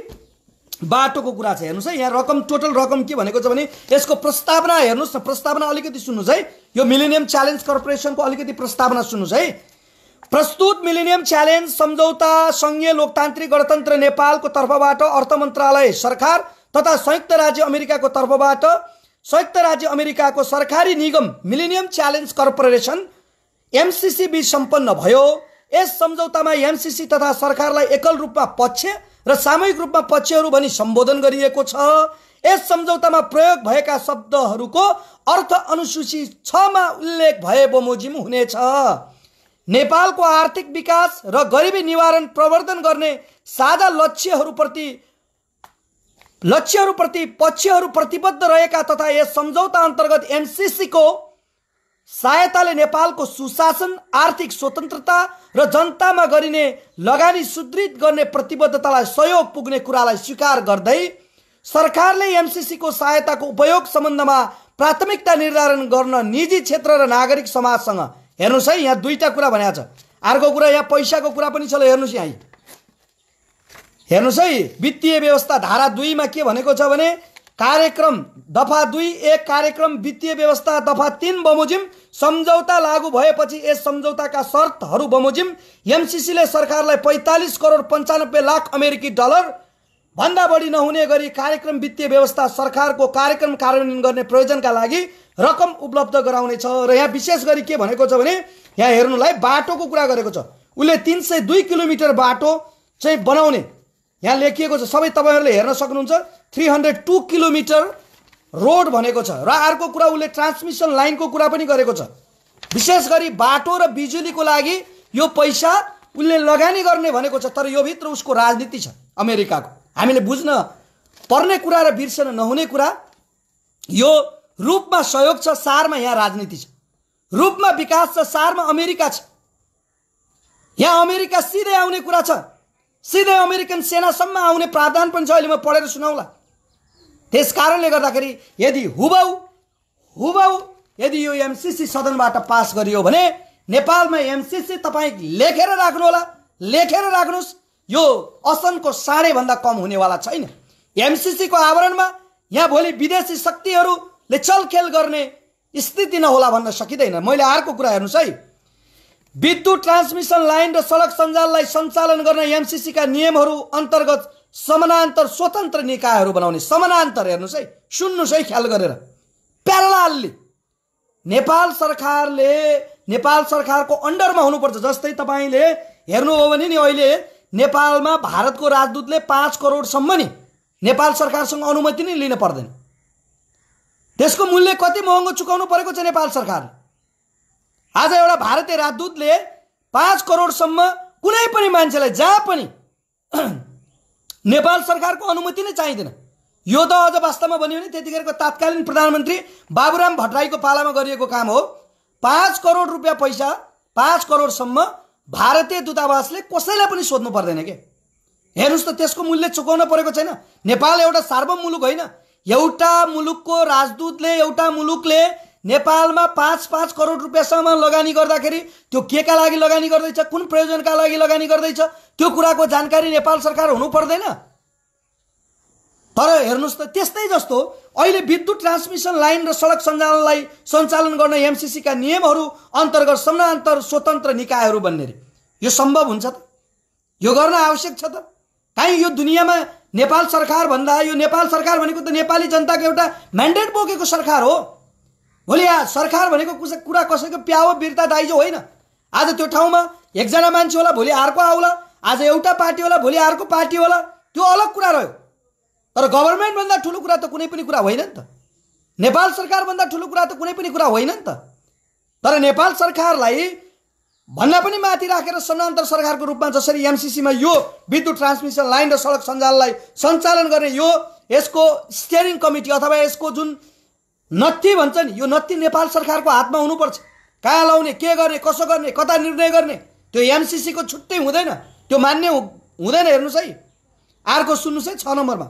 [SPEAKER 1] बाटोको कुरा छ हेर्नुहोस् है यहाँ रकम टोटल रकम के भनेको छ भने यसको प्रस्तावना हेर्नुहोस् न प्रस्तावना अलिकति सुन्नुहोस् है यो मिलेनियम च्यालेन्ज कर्पोरेसनको अलिकति प्रस्तावना सुन्नुहोस् है प्रस्तुत मिलेनियम च्यालेन्ज सम्झौता सङ्घीय लोकतान्त्रिक गणतन्त्र नेपालको तर्फबाट अर्थ मन्त्रालय सरकार तथा संयुक्त राज्य अमेरिकाको तर्फबाट संयुक्त राज्य अमेरिकाको सरकारी निगम मिलेनियम च्यालेन्ज कर्पोरेसन एमसिसिबी सम्पन्न भयो यस सम्झौतामा एमसिसी तथा सरकारलाई एकल रूपमा पक्ष र सामूहिक रूपमा पक्षहरू भनी सम्बोधन गरिएको छ यस सम्झौतामा प्रयोग भएका शब्दहरूको अर्थ अनुसूची छमा उल्लेख भए बमोजिम हुनेछ नेपालको आर्थिक विकास र गरिबी निवारण प्रवर्धन गर्ने साझा लक्ष्यहरूप्रति लक्ष्यहरूप्रति पक्षहरू प्रतिबद्ध रहेका तथा यस सम्झौता अन्तर्गत एनसिसीको सहायताले नेपालको सुशासन आर्थिक स्वतन्त्रता र जनतामा गरिने लगानी सुदृढ गर्ने प्रतिबद्धतालाई सहयोग पुग्ने कुरालाई स्वीकार गर्दै सरकारले एमसिसीको सहायताको उपयोग सम्बन्धमा प्राथमिकता निर्धारण गर्न निजी क्षेत्र र नागरिक समाजसँग हेर्नुहोस् है यहाँ दुईवटा कुरा भनेको छ अर्को कुरा यहाँ पैसाको कुरा पनि छ ल हेर्नुहोस् यहाँ हेर्नुहोस् है वित्तीय व्यवस्था धारा दुईमा के भनेको छ भने कार्यक्रम दफा दुई एक कार्यक्रम वित्तीय व्यवस्था दफा तिन बमोजिम सम्झौता लागू भएपछि यस सम्झौताका शर्तहरू बमोजिम एमसिसीले सरकारलाई पैँतालिस करोड पन्चानब्बे लाख अमेरिकी डलर भन्दा बढी नहुने गरी कार्यक्रम वित्तीय व्यवस्था सरकारको कार्यक्रम कार्यान्वयन गर्ने प्रयोजनका लागि रकम उपलब्ध गराउनेछ र यहाँ विशेष गरी के भनेको छ भने यहाँ हेर्नुलाई बाटोको कुरा गरेको छ उसले तिन सय दुई किलोमिटर बाटो चाहिँ बनाउने यहाँ लेखिएको छ सबै तपाईँहरूले हेर्न सक्नुहुन्छ three hundred two kilometre road भनेको छ र अर्को कुरा उसले ट्रान्समिसन लाइनको कुरा पनि गरेको छ विशेष गरी बाटो र बिजुलीको लागि यो पैसा उसले लगानी गर्ने भनेको छ तर यो भित्र उसको राजनीति छ अमेरिकाको हामीले बुझ्न पर्ने कुरा र बिर्सन नहुने कुरा यो रूपमा सहयोग छ सारमा यहाँ राजनीति छ रूपमा विकास छ सारमा अमेरिका छ यहाँ अमेरिका सिधै आउने कुरा छ सिधै अमेरिकन सेनासम्म आउने प्रावधान पनि छ अहिले म पढेर सुनाउँला त्यस कारणले गर्दाखेरि यदि हुबौ हुबौ यदि यो एमसिसी सदनबाट पास गरियो भने नेपालमा एमसिसी तपाईँ लेखेर राख्नुहोला लेखेर राख्नुहोस् यो असनको साँढेभन्दा कम हुनेवाला छैन एमसिसीको आवरणमा यहाँ भोलि विदेशी शक्तिहरूले चलखेल गर्ने स्थिति नहोला भन्न सकिँदैन मैले अर्को कुरा हेर्नुहोस् है विद्युत ट्रान्समिसन लाइन र सडक सञ्जाललाई सञ्चालन गर्न एमसिसीका नियमहरू अन्तर्गत समानान्तर स्वतन्त्र निकायहरू बनाउने समानान्तर हेर्नुहोस् है सुन्नुहोस् है ख्याल गरेर प्यारलालले नेपाल सरकारले नेपाल सरकारको अन्डरमा हुनुपर्छ जस्तै तपाईँले हेर्नु हो भने नि अहिले नेपालमा भारतको राजदूतले पाँच करोडसम्म नि नेपाल सरकारसँग अनुमति नै लिन पर्दैन त्यसको मूल्य कति महँगो चुकाउनु परेको छ नेपाल सरकार आज एउटा भारतीय राजदूतले पाँच करोडसम्म कुनै पनि मान्छेलाई जहाँ पनि नेपाल सरकारको अनुमति नै चाहिँदैन यो त अझ वास्तवमा भन्यो भने त्यतिखेरको तात्कालीन प्रधानमन्त्री बाबुराम भट्टराईको पालामा गरिएको काम हो पाँच करोड रुपियाँ पैसा पाँच करोडसम्म भारतीय दूतावासले कसैलाई पनि सोध्नु पर्दैन के हेर्नुहोस् त त्यसको मूल्य चुकाउन परेको छैन नेपाल एउटा मुलुक होइन एउटा मुलुकको राजदूतले एउटा मुलुकले नेपालमा पाँच पाँच करोड रुपियाँसम्म लगानी गर्दाखेरि त्यो के का लागि लगानी गर्दैछ कुन प्रयोजनका लागि लगानी गर्दैछ त्यो कुराको जानकारी नेपाल सरकार हुनु पर्दैन तर हेर्नुहोस् त त्यस्तै जस्तो अहिले विद्युत ट्रान्समिसन लाइन र सडक सञ्जाललाई सञ्चालन गर्न एमसिसीका नियमहरू अन्तर्गत समानान्तर स्वतन्त्र निकायहरू बन्ने रे यो सम्भव हुन्छ त यो गर्न आवश्यक छ त काहीँ यो दुनियाँमा नेपाल सरकार भन्दा यो नेपाल सरकार भनेको त नेपाली जनताको एउटा म्यान्डेट बोकेको सरकार हो भोलि सरकार भनेको कुस कुरा कसैको प्यावो बिर्ता दाइजो होइन आज त्यो ठाउँमा एकजना मान्छे होला भोलि अर्को आउला आज एउटा पार्टी होला भोलि अर्को पार्टी होला त्यो अलग कुरा रह्यो तर गभर्मेन्टभन्दा ठुलो कुरा त कुनै पनि कुरा होइन नि त नेपाल सरकारभन्दा ठुलो कुरा त कुनै पनि कुरा होइन नि त तर नेपाल सरकारलाई भन्दा पनि माथि राखेर समान्तर सरकारको रूपमा जसरी एमसिसीमा यो विद्युत ट्रान्समिसन लाइन र सडक सञ्जाललाई सञ्चालन गर्ने यो यसको स्टेयरिङ कमिटी अथवा यसको जुन भन्छ नि यो नत्थी नेपाल सरकारको हातमा हुनुपर्छ कहाँ लाउने के गर्ने कसो गर्ने कता निर्णय गर्ने त्यो एमसिसीको छुट्टै हुँदैन त्यो मान्ने हुँदैन हेर्नुहोस् है अर्को सुन्नुहोस् है छ नम्बरमा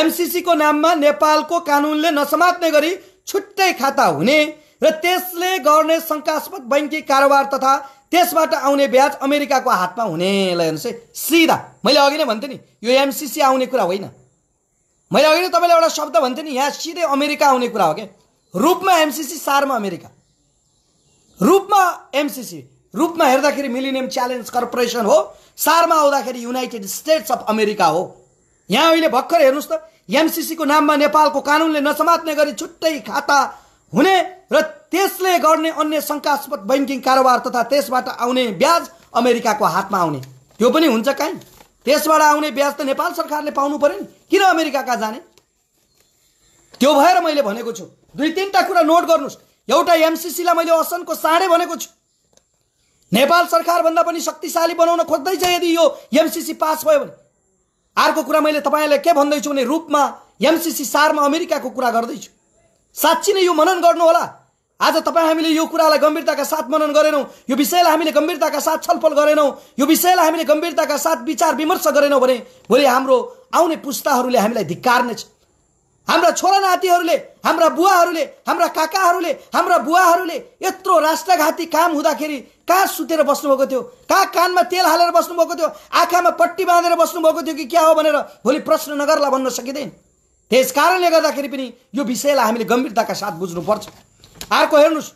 [SPEAKER 1] एमसिसीको नाममा नेपालको कानुनले नसमात्ने गरी छुट्टै खाता हुने र त्यसले गर्ने शङ्कास्पद बैङ्की कारोबार तथा त्यसबाट आउने ब्याज अमेरिकाको हातमा हुने ल हेर्नुहोस् है सिधा मैले अघि नै भन्थेँ नि यो एमसिसी आउने कुरा होइन मैले अघि नै तपाईँलाई एउटा शब्द भन्थेँ नि यहाँ सिधै अमेरिका आउने कुरा हो क्या रूपमा एमसिसी सारमा अमेरिका रूपमा एमसिसी रूपमा हेर्दाखेरि मिलिनियम च्यालेन्ज कर्पोरेसन हो सारमा आउँदाखेरि युनाइटेड स्टेट्स अफ अमेरिका हो यहाँ अहिले भर्खर हेर्नुहोस् त एमसिसीको नाममा नेपालको कानुनले नसमात्ने गरी छुट्टै खाता हुने र त्यसले गर्ने अन्य शङ्कास्पद बैङ्किङ कारोबार तथा त्यसबाट आउने ब्याज अमेरिकाको हातमा आउने त्यो पनि हुन्छ काहीँ यसबाट आउने ब्याज त नेपाल सरकारले पाउनु पऱ्यो नि किन अमेरिका कहाँ जाने त्यो भएर मैले भनेको छु दुई तिनवटा कुरा नोट गर्नुहोस् एउटा एमसिसीलाई मैले असनको साँडे भनेको छु नेपाल सरकारभन्दा पनि शक्तिशाली बनाउन खोज्दैछ यदि यो एमसिसी पास भयो भने अर्को कुरा मैले तपाईँलाई के भन्दैछु भने रूपमा एमसिसी सारमा अमेरिकाको कुरा गर्दैछु साँच्ची नै यो मनन गर्नु होला आज तपाईँ हामीले यो कुरालाई गम्भीरताका साथ मनन गरेनौँ यो विषयलाई हामीले गम्भीरताका साथ छलफल गरेनौँ यो विषयलाई हामीले गम्भीरताका साथ विचार विमर्श गरेनौँ भने भोलि हाम्रो आउने पुस्ताहरूले हामीलाई धिक्कार्नेछ हाम्रा छोरा नातिहरूले हाम्रा बुवाहरूले हाम्रा काकाहरूले हाम्रा बुवाहरूले यत्रो राष्ट्रघाती काम हुँदाखेरि कहाँ सुतेर बस्नुभएको थियो कहाँ कानमा तेल हालेर बस्नुभएको थियो आँखामा पट्टी बाँधेर बस्नुभएको थियो कि क्या हो भनेर भोलि प्रश्न नगर्ला भन्न सकिँदैन त्यस कारणले गर्दाखेरि पनि यो विषयलाई हामीले गम्भीरताका साथ बुझ्नुपर्छ अर्को हेर्नुहोस्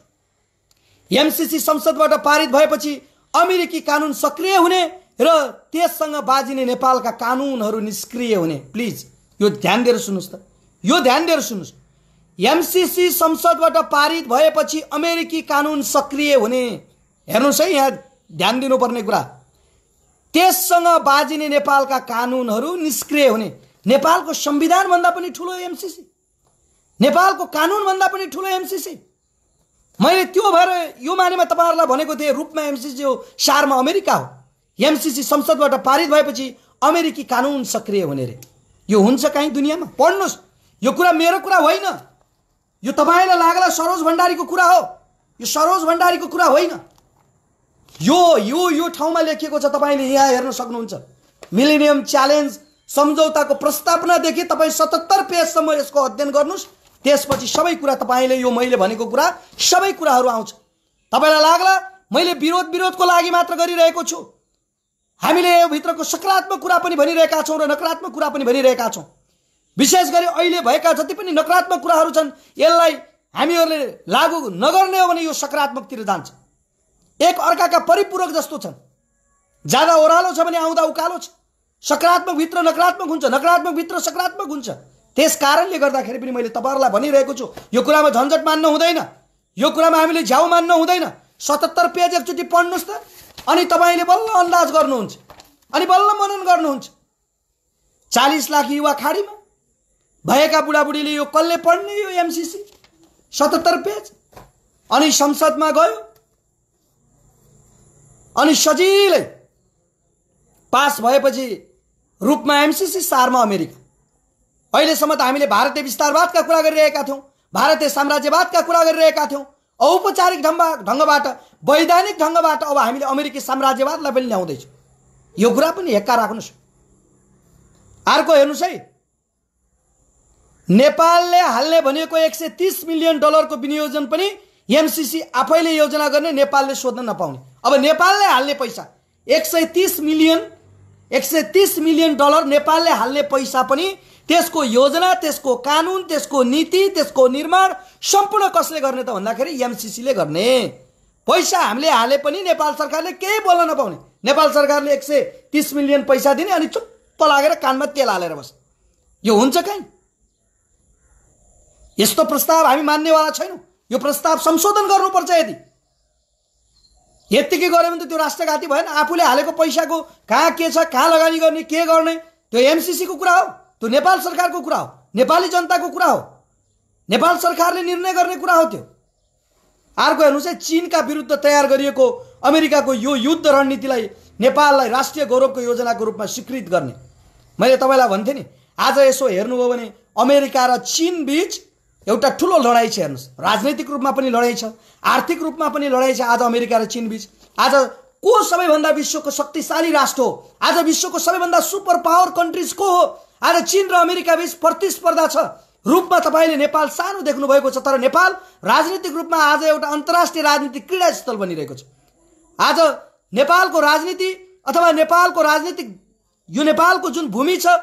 [SPEAKER 1] एमसिसी संसदबाट पारित भएपछि अमेरिकी कानुन सक्रिय हुने र त्यससँग बाजिने नेपालका कानुनहरू निष्क्रिय हुने प्लिज यो ध्यान दिएर सुन्नुहोस् त यो ध्यान दिएर सुन्नुहोस् एमसिसी संसदबाट पारित भएपछि अमेरिकी कानुन सक्रिय हुने हेर्नुहोस् है यहाँ ध्यान दिनुपर्ने कुरा त्यससँग बाजिने नेपालका कानुनहरू निष्क्रिय हुने नेपालको संविधानभन्दा पनि ठुलो एमसिसी नेपालको कानुनभन्दा पनि ठुलो एमसिसी मैले त्यो भएर यो मानेमा तपाईँहरूलाई भनेको थिएँ रूपमा एमसिसी हो सारमा अमेरिका हो एमसिसी संसदबाट पारित भएपछि अमेरिकी कानुन सक्रिय हुने रे यो हुन्छ काहीँ दुनियाँमा पढ्नुहोस् यो कुरा मेरो कुरा होइन यो तपाईँलाई लाग्ला सरोज भण्डारीको कुरा हो यो सरोज भण्डारीको कुरा होइन यो यो यो ठाउँमा लेखिएको छ तपाईँले यहाँ हेर्न सक्नुहुन्छ मिलेनियम च्यालेन्ज सम्झौताको प्रस्तावनादेखि तपाईँ सतहत्तर पेजसम्म यसको अध्ययन गर्नुहोस् त्यसपछि सबै कुरा तपाईँले यो मैले भनेको कुरा सबै कुराहरू आउँछ तपाईँलाई लाग्ला मैले विरोध विरोधको लागि मात्र गरिरहेको छु हामीले यो भित्रको सकारात्मक कुरा पनि भनिरहेका छौँ र नकारात्मक कुरा पनि भनिरहेका छौँ विशेष गरी अहिले भएका जति पनि नकारात्मक कुराहरू छन् यसलाई हामीहरूले लागू नगर्ने हो भने यो सकारात्मकतिर जान्छ एक अर्काका परिपूरक जस्तो छन् ज्यादा ओह्रालो छ भने आउँदा उकालो छ सकारात्मक भित्र नकारात्मक हुन्छ नकारात्मक भित्र सकारात्मक हुन्छ त्यस कारणले गर्दाखेरि पनि मैले तपाईँहरूलाई भनिरहेको छु यो कुरामा झन्झट मान्नु हुँदैन यो कुरामा हामीले झ्याउ मान्नु हुँदैन सतहत्तर पेज एकचोटि पढ्नुहोस् त अनि तपाईँले बल्ल अन्दाज गर्नुहुन्छ अनि बल्ल मनन गर्नुहुन्छ चालिस लाख युवा खाडीमा भएका बुढाबुढीले यो कसले पढ्ने यो एमसिसी सतहत्तर पेज अनि संसदमा गयो अनि सजिलै पास भएपछि रूपमा एमसिसी सारमा अमेरिका अहिलेसम्म त हामीले भारतीय विस्तारवादका कुरा गरिरहेका थियौँ भारतीय साम्राज्यवादका कुरा गरिरहेका थियौँ औपचारिक ढङ्ग ढङ्गबाट वैधानिक ढङ्गबाट अब हामीले अमेरिकी साम्राज्यवादलाई पनि ल्याउँदैछौँ यो कुरा पनि हेक्का राख्नुहोस् अर्को हेर्नुहोस् है नेपालले हाल्ने भनेको एक सय तिस मिलियन डलरको विनियोजन पनि एमसिसी आफैले योजना गर्ने नेपालले सोध्न नपाउने अब नेपालले हाल्ने पैसा एक सय तिस मिलियन एक सय तिस मिलियन डलर नेपालले हाल्ने पैसा पनि त्यसको योजना त्यसको कानुन त्यसको नीति त्यसको निर्माण सम्पूर्ण कसले गर्ने त भन्दाखेरि एमसिसीले गर्ने पैसा हामीले हाले पनि नेपाल सरकारले केही बोल्न नपाउने नेपाल सरकारले एक सय तिस मिलियन पैसा दिने अनि चुप्प लागेर कानमा तेल हालेर बस्ने यो हुन्छ कहीँ यस्तो प्रस्ताव हामी मान्नेवाला छैनौँ यो प्रस्ताव संशोधन गर्नुपर्छ यदि यत्तिकै गऱ्यो भने त त्यो राष्ट्रघाती भएन आफूले हालेको पैसाको कहाँ के छ कहाँ लगानी गर्ने के गर्ने त्यो एमसिसीको कुरा हो त्यो नेपाल सरकारको कुरा हो नेपाली जनताको कुरा हो नेपाल सरकारले निर्णय गर्ने कुरा हो त्यो अर्को हेर्नुहोस् है चिनका विरुद्ध तयार गरिएको अमेरिकाको यो युद्ध रणनीतिलाई नेपाललाई राष्ट्रिय गौरवको योजनाको रूपमा स्वीकृत गर्ने मैले तपाईँलाई भन्थेँ नि आज यसो हेर्नुभयो भने अमेरिका र चिन बिच एउटा ठुलो लडाइँ छ हेर्नुहोस् राजनैतिक रूपमा पनि लडाइँ छ आर्थिक रूपमा पनि लडाइँ छ आज अमेरिका र चिन बिच आज को सबैभन्दा विश्वको शक्तिशाली राष्ट्र हो आज विश्वको सबैभन्दा सुपर पावर कन्ट्रिज को हो आज चिन र अमेरिका बिच प्रतिस्पर्धा छ रूपमा तपाईँले नेपाल सानो देख्नु भएको छ तर नेपाल राजनीतिक रूपमा आज एउटा अन्तर्राष्ट्रिय राजनीतिक क्रीडास्थल बनिरहेको छ आज नेपालको राजनीति अथवा नेपालको राजनीतिक यो नेपालको जुन भूमि छ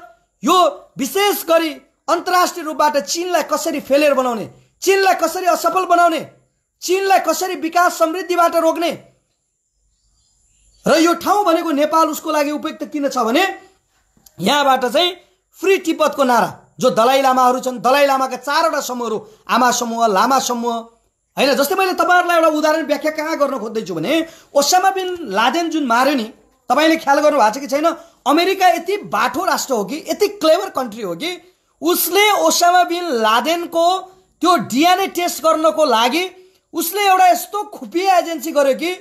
[SPEAKER 1] यो विशेष गरी अन्तर्राष्ट्रिय रूपबाट चिनलाई कसरी फेलियर बनाउने चिनलाई कसरी असफल बनाउने चिनलाई कसरी विकास समृद्धिबाट रोक्ने र यो ठाउँ भनेको नेपाल उसको लागि उपयुक्त किन छ भने यहाँबाट चाहिँ फ्री तिब्बतको नारा जो दलाइ लामाहरू छन् दलाइ लामाका चारवटा समूहहरू आमा समूह लामा समूह होइन जस्तै मैले तपाईँहरूलाई एउटा उदाहरण व्याख्या कहाँ गर्न खोज्दैछु भने ओसामा बिन लादेन जुन मार्यो नि तपाईँले ख्याल गर्नु भएको छ कि छैन अमेरिका यति बाठो राष्ट्र हो कि यति क्लेभर कन्ट्री हो कि उसले ओसामा बिन लादेनको त्यो डिएनए टेस्ट गर्नको लागि उसले एउटा यस्तो खुफिया एजेन्सी गर्यो कि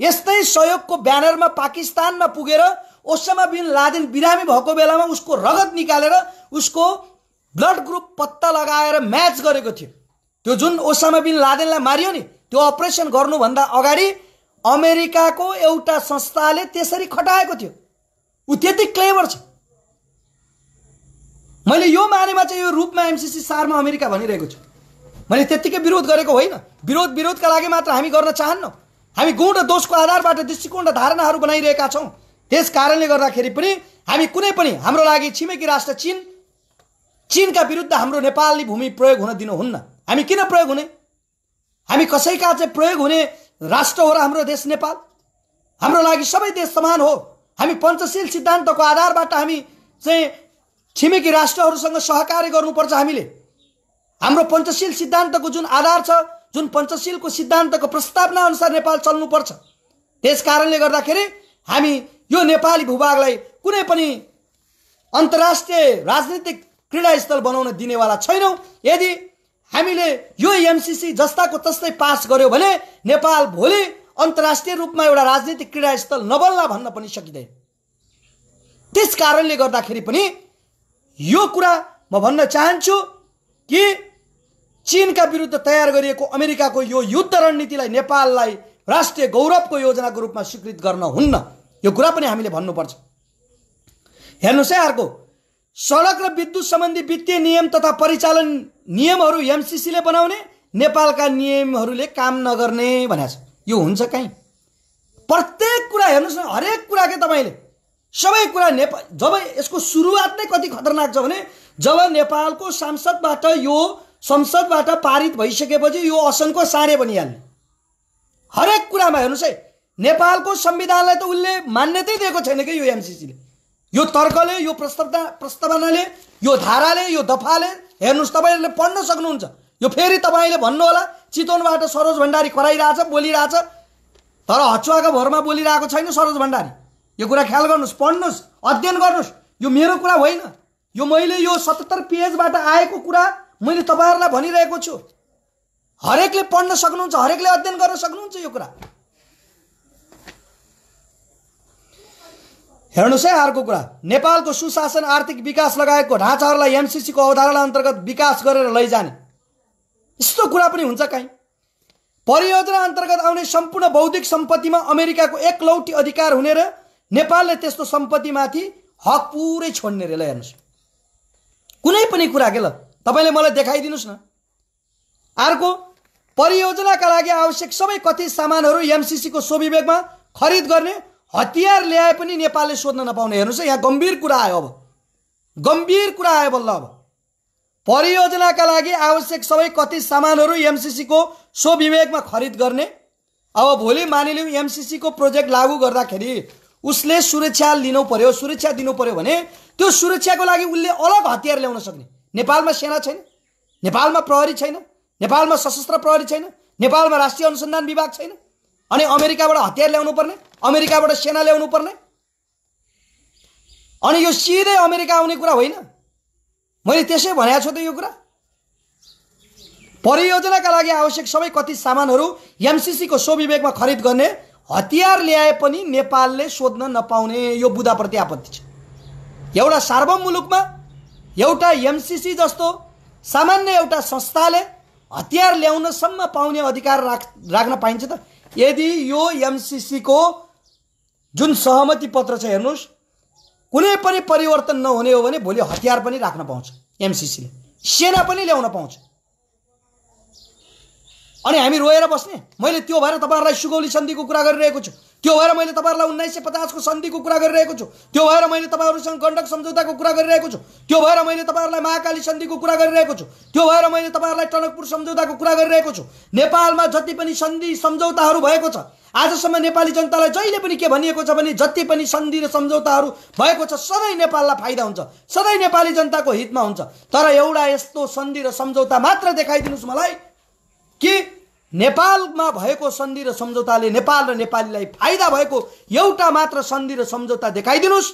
[SPEAKER 1] यस्तै सहयोगको ब्यानरमा पाकिस्तानमा पुगेर ओसामा बिन लादेन बिरामी भएको बेलामा उसको रगत निकालेर उसको ब्लड ग्रुप पत्ता लगाएर म्याच गरेको थियो त्यो जुन ओसामा बिन लादेनलाई मारियो नि त्यो अपरेसन गर्नुभन्दा अगाडि अमेरिकाको एउटा संस्थाले त्यसरी खटाएको थियो ऊ त्यति क्लेभर छ मैले यो मानेमा चाहिँ यो रूपमा एमसिसी सारमा अमेरिका भनिरहेको छु मैले त्यत्तिकै विरोध गरेको होइन विरोध विरोधका लागि मात्र हामी गर्न चाहन्नौँ हामी गुण र दोषको आधारबाट दृष्टिकोण र धारणाहरू बनाइरहेका छौँ त्यस कारणले गर्दाखेरि पनि हामी कुनै पनि हाम्रो लागि छिमेकी राष्ट्र चिन चिनका विरुद्ध हाम्रो नेपाली भूमि प्रयोग हुन दिनुहुन्न हामी किन प्रयोग हुने हामी कसैका चाहिँ प्रयोग हुने राष्ट्र हो र हाम्रो देश नेपाल हाम्रो लागि सबै देश समान हो हामी पञ्चशील सिद्धान्तको आधारबाट हामी चाहिँ छिमेकी राष्ट्रहरूसँग सहकार्य गर्नुपर्छ हामीले हाम्रो पञ्चशील सिद्धान्तको जुन आधार छ जुन पञ्चशीलको सिद्धान्तको प्रस्तावना अनुसार नेपाल चल्नुपर्छ त्यस कारणले गर्दाखेरि हामी यो नेपाली भूभागलाई कुनै पनि अन्तर्राष्ट्रिय राजनीतिक क्रीडास्थल बनाउन दिनेवाला छैनौँ यदि हामीले यो एमसिसी जस्ताको तस्तै पास गर्यो भने नेपाल भोलि अन्तर्राष्ट्रिय रूपमा एउटा राजनीतिक क्रीडास्थल नबन्ला भन्न पनि सकिँदैन त्यस कारणले गर्दाखेरि पनि यो कुरा म भन्न चाहन्छु कि चिनका विरुद्ध तयार गरिएको अमेरिकाको यो युद्ध रणनीतिलाई नेपाललाई राष्ट्रिय गौरवको योजनाको रूपमा स्वीकृत गर्न हुन्न यो कुरा पनि हामीले भन्नुपर्छ हेर्नुहोस् है अर्को सडक र विद्युत सम्बन्धी वित्तीय नियम तथा परिचालन नियमहरू एमसिसीले बनाउने नेपालका नियमहरूले काम नगर्ने भनेको छ यो हुन्छ कहीँ प्रत्येक कुरा हेर्नुहोस् न हरेक कुरा के तपाईँले सबै कुरा नेपाल जब यसको सुरुवात नै कति खतरनाक छ भने जब नेपालको संसदबाट यो संसदबाट पारित भइसकेपछि यो असनको साँडे बनिहाल्ने हरेक कुरामा हेर्नुहोस् है नेपालको संविधानलाई त उसले मान्यतै दिएको छैन कि यो एमसिसीले यो तर्कले यो प्रस्तावना प्रस्तावनाले यो धाराले यो दफाले हेर्नुहोस् तपाईँहरूले पढ्न सक्नुहुन्छ यो फेरि तपाईँले भन्नुहोला चितवनबाट सरोज भण्डारी कराइरहेछ बोलिरहेछ तर हचुवाको भरमा बोलिरहेको छैन सरोज भण्डारी यो कुरा ख्याल गर्नुहोस् पढ्नुहोस् अध्ययन गर्नुहोस् यो मेरो कुरा होइन यो मैले यो सतहत्तर पेजबाट आएको कुरा मैले तपाईँहरूलाई भनिरहेको छु हरेकले पढ्न सक्नुहुन्छ हरेकले अध्ययन गर्न सक्नुहुन्छ यो कुरा हेर्नुहोस् है अर्को कुरा नेपालको सुशासन आर्थिक विकास लगाएको ढाँचाहरूलाई एमसिसीको अवधारणा अन्तर्गत विकास गरेर लैजाने यस्तो कुरा पनि हुन्छ काहीँ परियोजना अन्तर्गत आउने सम्पूर्ण बौद्धिक सम्पत्तिमा अमेरिकाको एकलौटी अधिकार हुने र नेपालले त्यस्तो सम्पत्तिमाथि हक पुरै छोड्ने रे ल हेर्नुहोस् कुनै पनि कुरा के ल तपाईँले मलाई देखाइदिनुहोस् न अर्को परियोजनाका लागि आवश्यक सबै कति सामानहरू एमसिसीको स्वविवेकमा खरिद गर्ने हतियार ल्याए पनि नेपालले सोध्न नपाउने हेर्नुहोस् है यहाँ गम्भीर कुरा आयो अब गम्भीर कुरा आयो बल्ल अब परियोजनाका लागि आवश्यक सबै कति सामानहरू एमसिसीको स्वविवेकमा खरिद गर्ने अब भोलि मानिलिउँ एमसिसीको प्रोजेक्ट लागू गर्दाखेरि उसले सुरक्षा लिनु पर्यो सुरक्षा दिनु पर्यो भने त्यो सुरक्षाको लागि उसले अलग हतियार ल्याउन सक्ने नेपालमा सेना छैन नेपालमा प्रहरी छैन नेपालमा सशस्त्र प्रहरी छैन नेपालमा राष्ट्रिय अनुसन्धान विभाग छैन
[SPEAKER 2] अनि अमेरिकाबाट
[SPEAKER 1] हतियार ल्याउनु पर्ने अमेरिकाबाट सेना ल्याउनु पर्ने अनि यो सिधै अमेरिका आउने कुरा होइन मैले त्यसै भनेको छु त यो कुरा परियोजनाका लागि आवश्यक सबै कति सामानहरू एमसिसीको स्वविवेकमा खरिद गर्ने हतियार ल्याए पनि नेपालले सोध्न नपाउने यो बुदाप्रति आपत्ति छ एउटा सार्वम मुलुकमा एउटा एमसिसी जस्तो सामान्य एउटा संस्थाले हतियार ल्याउनसम्म पाउने अधिकार राख राख्न पाइन्छ त यदि यो एमसिसीको जुन सहमति पत्र छ हेर्नुहोस् कुनै पनि परिवर्तन नहुने हो भने भोलि हतियार पनि राख्न पाउँछ एमसिसीले सेना पनि ल्याउन पाउँछ अनि हामी रोएर बस्ने मैले त्यो भएर तपाईँहरूलाई सुगौली सन्धिको कुरा गरिरहेको छु त्यो भएर मैले तपाईँहरूलाई उन्नाइस सय पचासको सन्धिको कुरा गरिरहेको छु त्यो भएर मैले तपाईँहरूसँग गण्डक सम्झौताको कुरा गरिरहेको छु त्यो भएर मैले तपाईँहरूलाई महाकाली सन्धिको कुरा गरिरहेको छु त्यो भएर मैले तपाईँहरूलाई टनकपुर सम्झौताको कुरा गरिरहेको छु नेपालमा जति पनि सन्धि सम्झौताहरू भएको छ आजसम्म नेपाली जनतालाई जहिले पनि के भनिएको छ भने जति पनि सन्धि र सम्झौताहरू भएको छ सधैँ नेपाललाई फाइदा हुन्छ सधैँ नेपाली जनताको हितमा हुन्छ तर एउटा यस्तो सन्धि र सम्झौता मात्र देखाइदिनुहोस् मलाई कि नेपालमा भएको सन्धि र सम्झौताले नेपाल र नेपालीलाई फाइदा भएको एउटा मात्र सन्धि र सम्झौता देखाइदिनुहोस्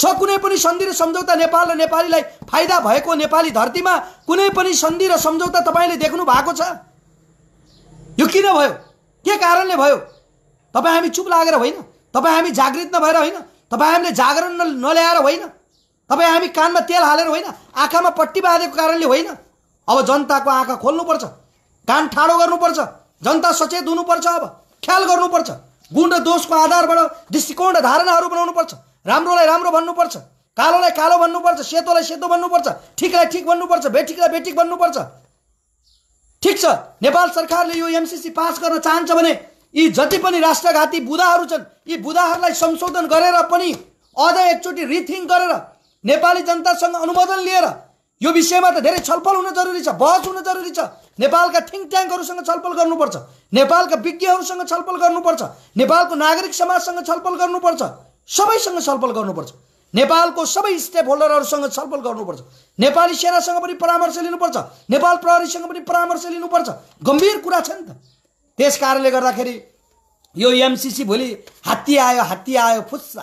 [SPEAKER 1] छ कुनै पनि सन्धि र सम्झौता नेपाल र नेपालीलाई फाइदा भएको नेपाली धरतीमा कुनै पनि सन्धि र सम्झौता तपाईँले देख्नु भएको छ यो किन भयो के कारणले भयो तपाईँ हामी चुप लागेर होइन तपाईँ हामी जागृत नभएर होइन तपाईँ हामीले जागरण नल्याएर होइन तपाईँ हामी कानमा तेल हालेर होइन आँखामा पट्टी बाँधेको कारणले होइन अब जनताको आँखा खोल्नुपर्छ कान ठाडो गर्नुपर्छ जनता सचेत हुनुपर्छ अब ख्याल गर्नुपर्छ गुण र दोषको आधारबाट दृष्टिकोण र धारणाहरू बनाउनुपर्छ राम्रोलाई राम्रो भन्नुपर्छ कालोलाई कालो भन्नुपर्छ सेतोलाई सेतो भन्नुपर्छ ठिकलाई ठिक भन्नुपर्छ बेठिकलाई बेठिक भन्नुपर्छ ठिक छ नेपाल सरकारले यो एमसिसी पास गर्न चाहन्छ भने यी जति पनि राष्ट्रघाती बुधाहरू छन् यी बुधाहरूलाई संशोधन गरेर पनि अझ एकचोटि रिथिङ गरेर नेपाली जनतासँग अनुमोदन लिएर यो विषयमा त धेरै छलफल हुन जरुरी छ बहस हुन जरुरी छ नेपालका थिङ्क ट्याङ्कहरूसँग छलफल गर्नुपर्छ नेपालका विज्ञहरूसँग छलफल गर्नुपर्छ नेपालको नागरिक समाजसँग छलफल गर्नुपर्छ सबैसँग छलफल गर्नुपर्छ नेपालको सबै स्टेक होल्डरहरूसँग छलफल गर्नुपर्छ नेपाली सेनासँग पनि परामर्श लिनुपर्छ नेपाल प्रहरीसँग पनि परामर्श लिनुपर्छ गम्भीर कुरा छ नि त त्यस कारणले गर्दाखेरि यो एमसिसी भोलि हात्ती आयो हात्ती आयो फुस्सा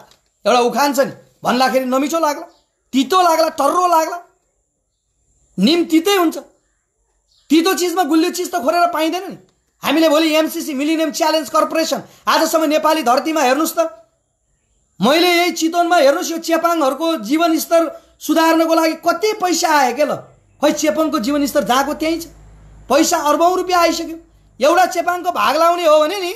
[SPEAKER 1] एउटा उखान छ नि भन्दाखेरि नमिठो लाग्ला तितो लाग्ला टर्रो लाग्ला निम तितै हुन्छ तितो चिजमा गुलियो चिज त खोलेर पाइँदैन नि हामीले भोलि एमसिसी मिलिनियम च्यालेन्ज कर्पोरेसन आजसम्म नेपाली धरतीमा हेर्नुहोस् त मैले यही चितवनमा हेर्नुहोस् यो चेपाङहरूको जीवनस्तर सुधार्नको लागि कति पैसा आयो क्या ल खै चेपाङको जीवनस्तर जहाँको त्यहीँ छ पैसा अर्बौँ रुपियाँ आइसक्यो एउटा चेपाङको भाग लाउने हो भने नि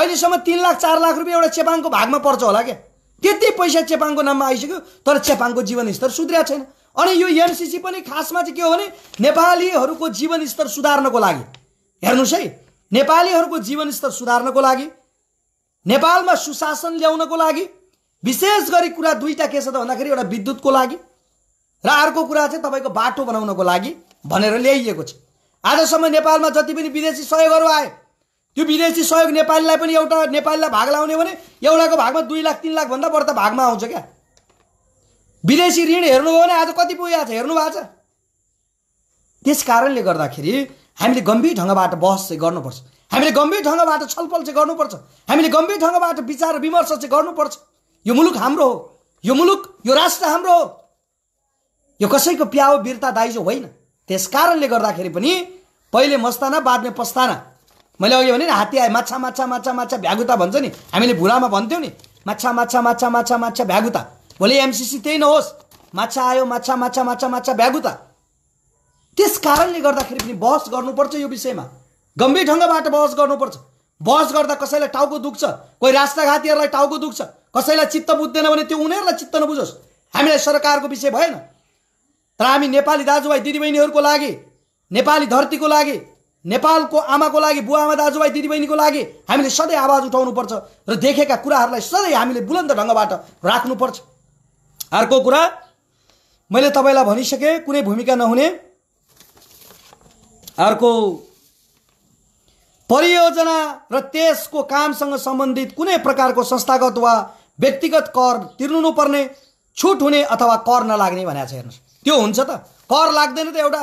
[SPEAKER 1] अहिलेसम्म तिन लाख चार लाख रुपियाँ एउटा चेपाङको भागमा पर्छ होला क्या त्यति पैसा चेपाङको नाममा आइसक्यो तर चेपाङको जीवनस्तर सुध्रिया छैन अनि यो एनसिसी पनि खासमा चाहिँ के हो भने नेपालीहरूको जीवनस्तर सुधार्नको लागि हेर्नुहोस् है नेपालीहरूको जीवनस्तर सुधार्नको लागि नेपालमा सुशासन ल्याउनको लागि विशेष गरी कुरा दुईवटा के छ त भन्दाखेरि एउटा विद्युतको लागि र अर्को कुरा चाहिँ तपाईँको बाटो बनाउनको लागि भनेर ल्याइएको छ आजसम्म नेपालमा जति पनि विदेशी सहयोगहरू आए त्यो विदेशी सहयोग नेपालीलाई पनि एउटा नेपालीलाई भाग लाउने भने एउटाको भागमा दुई लाख तिन लाखभन्दा बढ्ता भागमा आउँछ क्या विदेशी ऋण हेर्नुभयो भने आज कति पुगेको छ हेर्नु भएको छ त्यस कारणले गर्दाखेरि हामीले गम्भीर ढङ्गबाट बहस चाहिँ गर्नुपर्छ हामीले गम्भीर ढङ्गबाट छलफल चाहिँ गर्नुपर्छ हामीले गम्भीर ढङ्गबाट विचार विमर्श चाहिँ गर्नुपर्छ यो मुलुक हाम्रो हो यो मुलुक यो राष्ट्र हाम्रो हो यो कसैको प्याओ वीरता दाइजो होइन त्यस कारणले गर्दाखेरि पनि पहिले मस्ताना बादमा पस्ताना मैले अघि भने नि हात्ती आए माछा माछा माछा माछा भ्यागुता भन्छ नि हामीले भुरामा भन्थ्यौँ नि माछा माछा माछा माछा माछा भ्यागुता भोलि एमसिसी त्यही नहोस् माछा आयो माछा माछा माछा माछा भ्यागुता त्यस कारणले गर्दाखेरि पनि बहस गर्नुपर्छ यो विषयमा गम्भीर ढङ्गबाट बहस गर्नुपर्छ बहस गर्दा कसैलाई टाउको दुख्छ कोही रास्ताघातीहरूलाई टाउको दुख्छ कसैलाई चित्त बुझ्दैन भने त्यो उनीहरूलाई चित्त नबुझोस् हामीलाई सरकारको विषय भएन तर हामी नेपाली दाजुभाइ दिदीबहिनीहरूको लागि नेपाली धरतीको लागि नेपालको आमाको लागि बुवा आमा दाजुभाइ दिदीबहिनीको लागि हामीले सधैँ आवाज उठाउनुपर्छ र देखेका कुराहरूलाई सधैँ हामीले बुलन्द ढङ्गबाट राख्नुपर्छ अर्को कुरा मैले तपाईँलाई भनिसकेँ कुनै भूमिका नहुने अर्को परियोजना र त्यसको कामसँग सम्बन्धित कुनै प्रकारको संस्थागत वा व्यक्तिगत कर तिर्नु पर्ने छुट हुने अथवा कर नलाग्ने भनेको छ हेर्नुहोस् त्यो हुन्छ त कर लाग्दैन त एउटा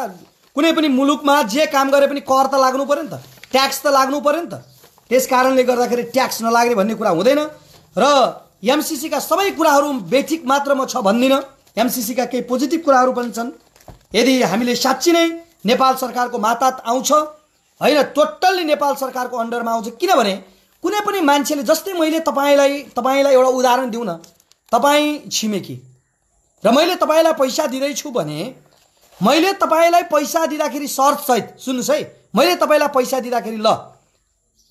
[SPEAKER 1] कुनै पनि मुलुकमा जे काम गरे पनि कर त लाग्नु पऱ्यो नि त ट्याक्स त लाग्नु पऱ्यो नि त त्यस कारणले गर्दाखेरि ट्याक्स नलाग्ने भन्ने कुरा हुँदैन र एमसिसीका सबै कुराहरू बेठिक मात्रामा छ भन्दिनँ एमसिसीका केही पोजिटिभ कुराहरू पनि छन् यदि हामीले साँच्ची नै नेपाल सरकारको मातात आउँछ होइन टोटल्ली नेपाल सरकारको अन्डरमा आउँछ किनभने कुनै पनि मान्छेले जस्तै मैले तपाईँलाई तपाईँलाई एउटा उदाहरण दिउँ न तपाईँ छिमेकी र मैले तपाईँलाई पैसा दिँदैछु भने मैले तपाईँलाई पैसा दिँदाखेरि सर्तसहित सुन्नुहोस् है मैले तपाईँलाई पैसा दिँदाखेरि ल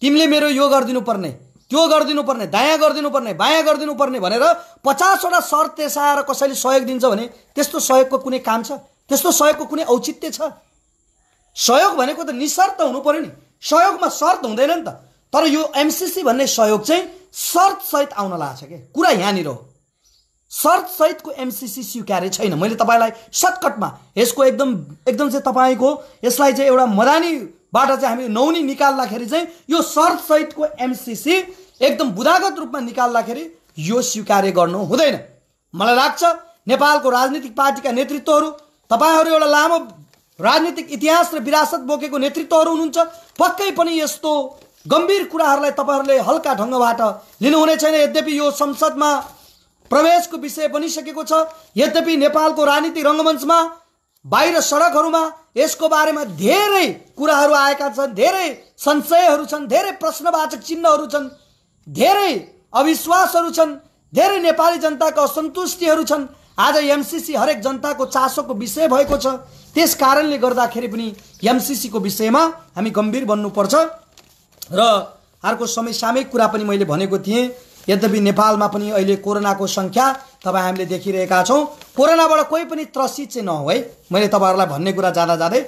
[SPEAKER 1] तिमीले मेरो यो गरिदिनु पर्ने त्यो गरिदिनुपर्ने दायाँ गरिदिनुपर्ने बायाँ पर्ने भनेर पचासवटा सर तेसाएर कसैले सहयोग दिन्छ भने त्यस्तो सहयोगको कुनै काम छ त्यस्तो सहयोगको कुनै औचित्य छ सहयोग भनेको त निशर्त हुनु पऱ्यो नि सहयोगमा शर्त हुँदैन नि त तर यो एमसिसी भन्ने सहयोग चाहिँ सर्तसहित आउन लाग्छ कि कुरा यहाँनिर हो सर्तसहितको एमसिसी स्वीकारे छैन मैले तपाईँलाई सर्टकटमा यसको एकदम एकदम चाहिँ तपाईँको यसलाई चाहिँ एउटा मदानी बाट चाहिँ हामी नौनी निकाल्दाखेरि चाहिँ यो सर्टसहितको एमसिसी एकदम बुदागत रूपमा निकाल्दाखेरि यो स्वीकार्य गर्नु हुँदैन मलाई लाग्छ नेपालको राजनीतिक पार्टीका नेतृत्वहरू तपाईँहरू एउटा लामो राजनीतिक इतिहास र विरासत बोकेको नेतृत्वहरू हुनुहुन्छ पक्कै पनि यस्तो गम्भीर कुराहरूलाई तपाईँहरूले हल्का ढङ्गबाट लिनुहुने छैन यद्यपि यो संसदमा प्रवेशको विषय बनिसकेको छ यद्यपि नेपालको राजनीतिक रङ्गमञ्चमा बाहिर सडकहरूमा यसको बारेमा धेरै कुराहरू आएका छन् धेरै संशयहरू छन् धेरै प्रश्नवाचक चिन्हहरू छन् धेरै अविश्वासहरू छन् धेरै नेपाली जनताको असन्तुष्टिहरू छन् आज एमसिसी हरेक जनताको चासोको विषय भएको छ त्यस कारणले गर्दाखेरि पनि एमसिसीको विषयमा हामी गम्भीर बन्नुपर्छ र अर्को समय सामै कुरा पनि मैले भनेको थिएँ यद्यपि नेपालमा पनि अहिले कोरोनाको सङ्ख्या तपाईँ हामीले देखिरहेका छौँ कोरोनाबाट कोही पनि त्रसित चाहिँ नहो है मैले तपाईँहरूलाई भन्ने कुरा जाँदा जाँदै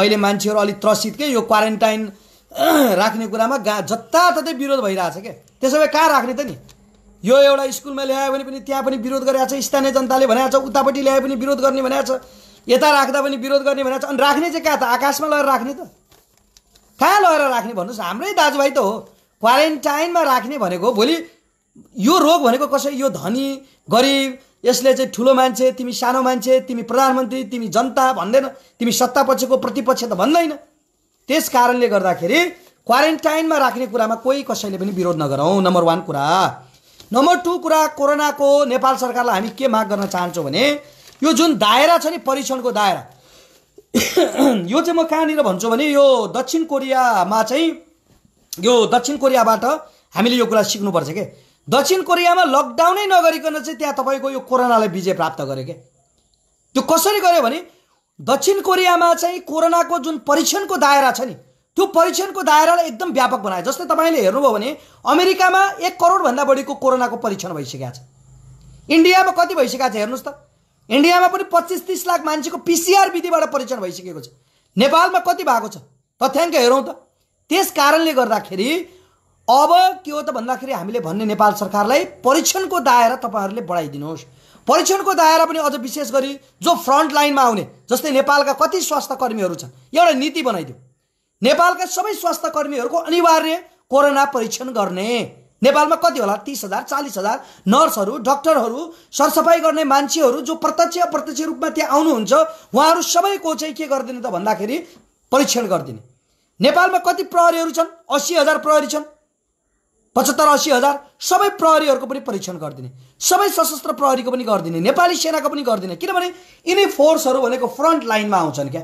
[SPEAKER 1] अहिले मान्छेहरू अलिक त्रसित के यो क्वारेन्टाइन राख्ने कुरामा गा जताततै विरोध भइरहेछ क्या त्यसो भए कहाँ राख्ने त नि यो एउटा स्कुलमा ल्यायो भने पनि त्यहाँ पनि विरोध गरिरहेको छ स्थानीय जनताले भनेको छ उतापट्टि ल्यायो भने विरोध गर्ने भनेको छ यता राख्दा पनि विरोध गर्ने भनेको छ अनि राख्ने चाहिँ कहाँ त आकाशमा लगेर राख्ने त कहाँ लगेर राख्ने भन्नुहोस् हाम्रै दाजुभाइ त हो क्वारेन्टाइनमा राख्ने भनेको भोलि यो रोग भनेको कसै यो धनी गरिब यसले चाहिँ ठुलो मान्छे तिमी सानो मान्छे तिमी प्रधानमन्त्री तिमी जनता भन्दैन तिमी सत्तापक्षको प्रतिपक्ष त भन्दैन त्यस कारणले गर्दाखेरि क्वारेन्टाइनमा राख्ने कुरामा कोही कसैले पनि विरोध नगरौँ नम्बर वान कुरा नम्बर टू कुरा कोरोनाको नेपाल सरकारलाई हामी के माग गर्न चाहन्छौँ भने यो जुन दायरा छ नि परीक्षणको दायरा यो चाहिँ म कहाँनिर भन्छु भने यो दक्षिण कोरियामा चाहिँ यो दक्षिण कोरियाबाट हामीले यो कुरा सिक्नुपर्छ के दक्षिण कोरियामा लकडाउनै नगरिकन चाहिँ त्यहाँ तपाईँको यो कोरोनालाई विजय प्राप्त गरे क्या त्यो कसरी गर्यो भने दक्षिण कोरियामा चाहिँ कोरोनाको जुन परीक्षणको दायरा छ नि त्यो परीक्षणको दायरालाई एकदम व्यापक बनायो जस्तै तपाईँले हेर्नुभयो भने अमेरिकामा एक करोडभन्दा बढीको कोरोनाको परीक्षण भइसकेको छ इन्डियामा कति भइसकेको छ हेर्नुहोस् त इन्डियामा पनि पच्चिस तिस लाख मान्छेको पिसिआर विधिबाट परीक्षण भइसकेको छ नेपालमा कति भएको छ तथ्याङ्क हेरौँ त त्यस कारणले गर्दाखेरि अब के हो त भन्दाखेरि हामीले भन्ने नेपाल सरकारलाई परीक्षणको दायरा तपाईँहरूले बढाइदिनुहोस् परीक्षणको दायरा पनि अझ विशेष गरी जो फ्रन्ट लाइनमा आउने जस्तै नेपालका कति स्वास्थ्य कर्मीहरू छन् एउटा नीति बनाइदियो नेपालका सबै स्वास्थ्य कर्मीहरूको अनिवार्य कोरोना परीक्षण गर्ने नेपालमा कति होला तिस हजार चालिस हजार नर्सहरू डक्टरहरू सरसफाइ गर्ने मान्छेहरू जो प्रत्यक्ष अप्रत्यक्ष रूपमा त्यहाँ आउनुहुन्छ उहाँहरू सबैको चाहिँ के गरिदिने त भन्दाखेरि परीक्षण गरिदिने नेपालमा कति प्रहरीहरू छन् असी हजार प्रहरी छन् पचहत्तर असी हजार सबै प्रहरीहरूको पनि परीक्षण गरिदिने सबै सशस्त्र प्रहरीको पनि गरिदिने नेपाली सेनाको पनि गरिदिने किनभने यिनै फोर्सहरू भनेको फ्रन्ट लाइनमा आउँछन् क्या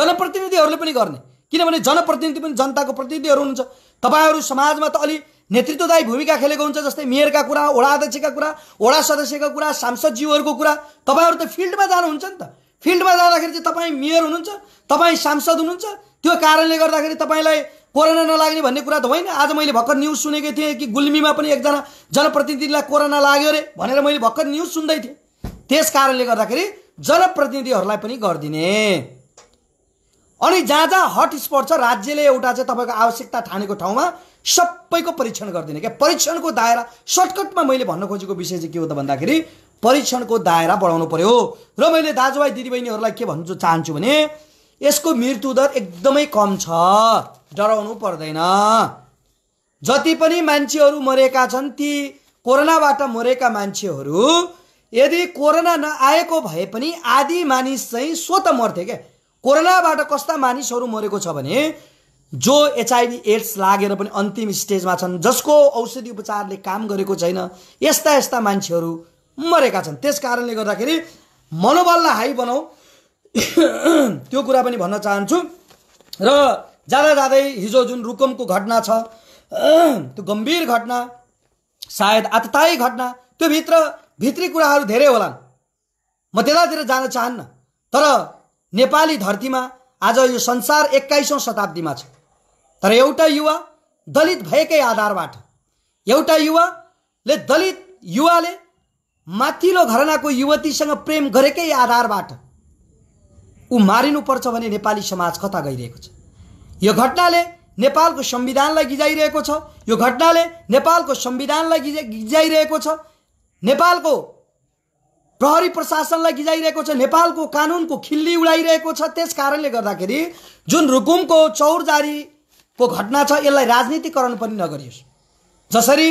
[SPEAKER 1] जनप्रतिनिधिहरूले पनि गर्ने किनभने जनप्रतिनिधि पनि जनताको प्रतिनिधिहरू हुनुहुन्छ तपाईँहरू समाजमा त अलि नेतृत्वदायी भूमिका खेलेको हुन्छ जस्तै मेयरका कुरा वडा अध्यक्षका कुरा वडा सदस्यका कुरा सांसदज्यूहरूको कुरा तपाईँहरू त फिल्डमा जानुहुन्छ नि त फिल्डमा जाँदाखेरि चाहिँ तपाईँ मेयर हुनुहुन्छ तपाईँ सांसद हुनुहुन्छ त्यो कारणले गर्दाखेरि तपाईँलाई कोरोना नलाग्ने भन्ने कुरा त होइन आज मैले भर्खर न्युज सुनेको थिएँ कि गुल्मीमा पनि एकजना जनप्रतिनिधिलाई कोरोना लाग्यो अरे भनेर मैले भर्खर न्युज सुन्दै थिएँ त्यस कारणले गर्दाखेरि जनप्रतिनिधिहरूलाई पनि गरिदिने अनि जहाँ जहाँ हटस्पट छ राज्यले एउटा चाहिँ तपाईँको आवश्यकता ठानेको ठाउँमा सबैको परीक्षण गरिदिने क्या परीक्षणको दायरा सर्टकटमा मैले भन्न खोजेको विषय चाहिँ के हो त भन्दाखेरि परीक्षणको दायरा बढाउनु पर्यो र मैले दाजुभाइ दिदीबहिनीहरूलाई के भन्नु चाहन्छु भने यसको मृत्युदर एकदमै कम छ डराउनु पर्दैन जति पनि मान्छेहरू मरेका छन् ती कोरोनाबाट मरेका मान्छेहरू यदि कोरोना नआएको भए पनि आदि मानिस चाहिँ स्वत मर्थे क्या कोरोनाबाट कस्ता मानिसहरू मरेको छ भने जो एचआइभी एड्स लागेर पनि अन्तिम स्टेजमा छन् जसको औषधि उपचारले काम गरेको छैन यस्ता यस्ता मान्छेहरू मरेका छन् त्यस कारणले गर्दाखेरि मनोबललाई हाई बनाऊ त्यो कुरा पनि भन्न चाहन्छु र जाँदा जाँदै हिजो जुन रुकुमको घटना छ त्यो गम्भीर घटना सायद आततायी घटना त्यो भित्र भित्री कुराहरू धेरै होला म त्यतातिर जान चाहन्न तर नेपाली धरतीमा आज यो संसार एक्काइसौँ शताब्दीमा छ तर एउटा युवा दलित भएकै आधारबाट एउटा युवाले दलित युवाले माथिल्लो घरनाको युवतीसँग प्रेम गरेकै आधारबाट ऊ मारिनुपर्छ भने नेपाली समाज कता गइरहेको छ यो घटनाले नेपालको संविधानलाई गिजाइरहेको छ यो घटनाले नेपालको संविधानलाई गिजा गिजाइरहेको छ नेपालको प्रहरी प्रशासनलाई गिजाइरहेको छ नेपालको कानुनको खिल्ली उडाइरहेको छ त्यस कारणले गर्दाखेरि जुन रुकुमको चौरजारीको घटना छ यसलाई राजनीतिकरण पनि नगरियोस् जसरी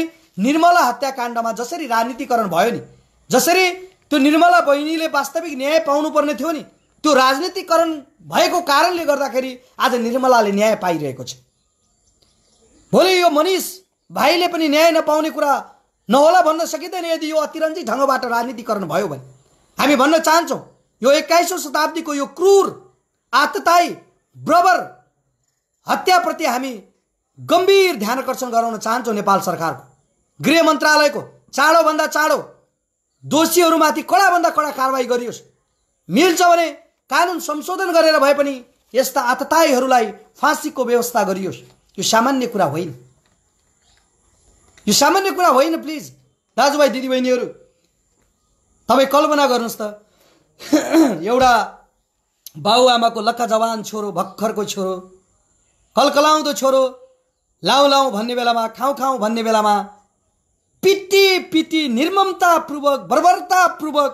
[SPEAKER 1] निर्मला हत्याकाण्डमा जसरी राजनीतिकरण भयो नि जसरी त्यो निर्मला बहिनीले वास्तविक न्याय पाउनुपर्ने थियो नि त्यो राजनीतिकरण भएको कारणले गर्दाखेरि आज निर्मलाले न्याय पाइरहेको छ भोलि यो मनिष भाइले पनि न्याय नपाउने कुरा नहोला भन्न सकिँदैन यदि यो अतिरञ्जित ढङ्गबाट राजनीतिकरण भयो भने हामी भन्न चाहन्छौँ यो एक्काइसौँ शताब्दीको यो क्रूर आतताई ब्रबर हत्याप्रति हामी गम्भीर ध्यानकर्षण गराउन चाहन्छौँ नेपाल सरकारको गृह मन्त्रालयको चाँडोभन्दा चाँडो दोषीहरूमाथि कडाभन्दा कडा कारवाही गरियोस् मिल्छ भने कानुन संशोधन गरेर भए पनि यस्ता आतताईहरूलाई फाँसीको व्यवस्था गरियोस् यो सामान्य कुरा होइन यो सामान्य कुरा होइन प्लिज दाजुभाइ दिदीबहिनीहरू तपाईँ कल्पना गर्नुहोस् त एउटा बाबुआमाको लक्का जवान छोरो भर्खरको छोरो कलकलाउँदो छोरो लाउँ लाउँ भन्ने बेलामा खाउँ खाउँ भन्ने बेलामा पिटी पिटी निर्ममतापूर्वक बर्बरतापूर्वक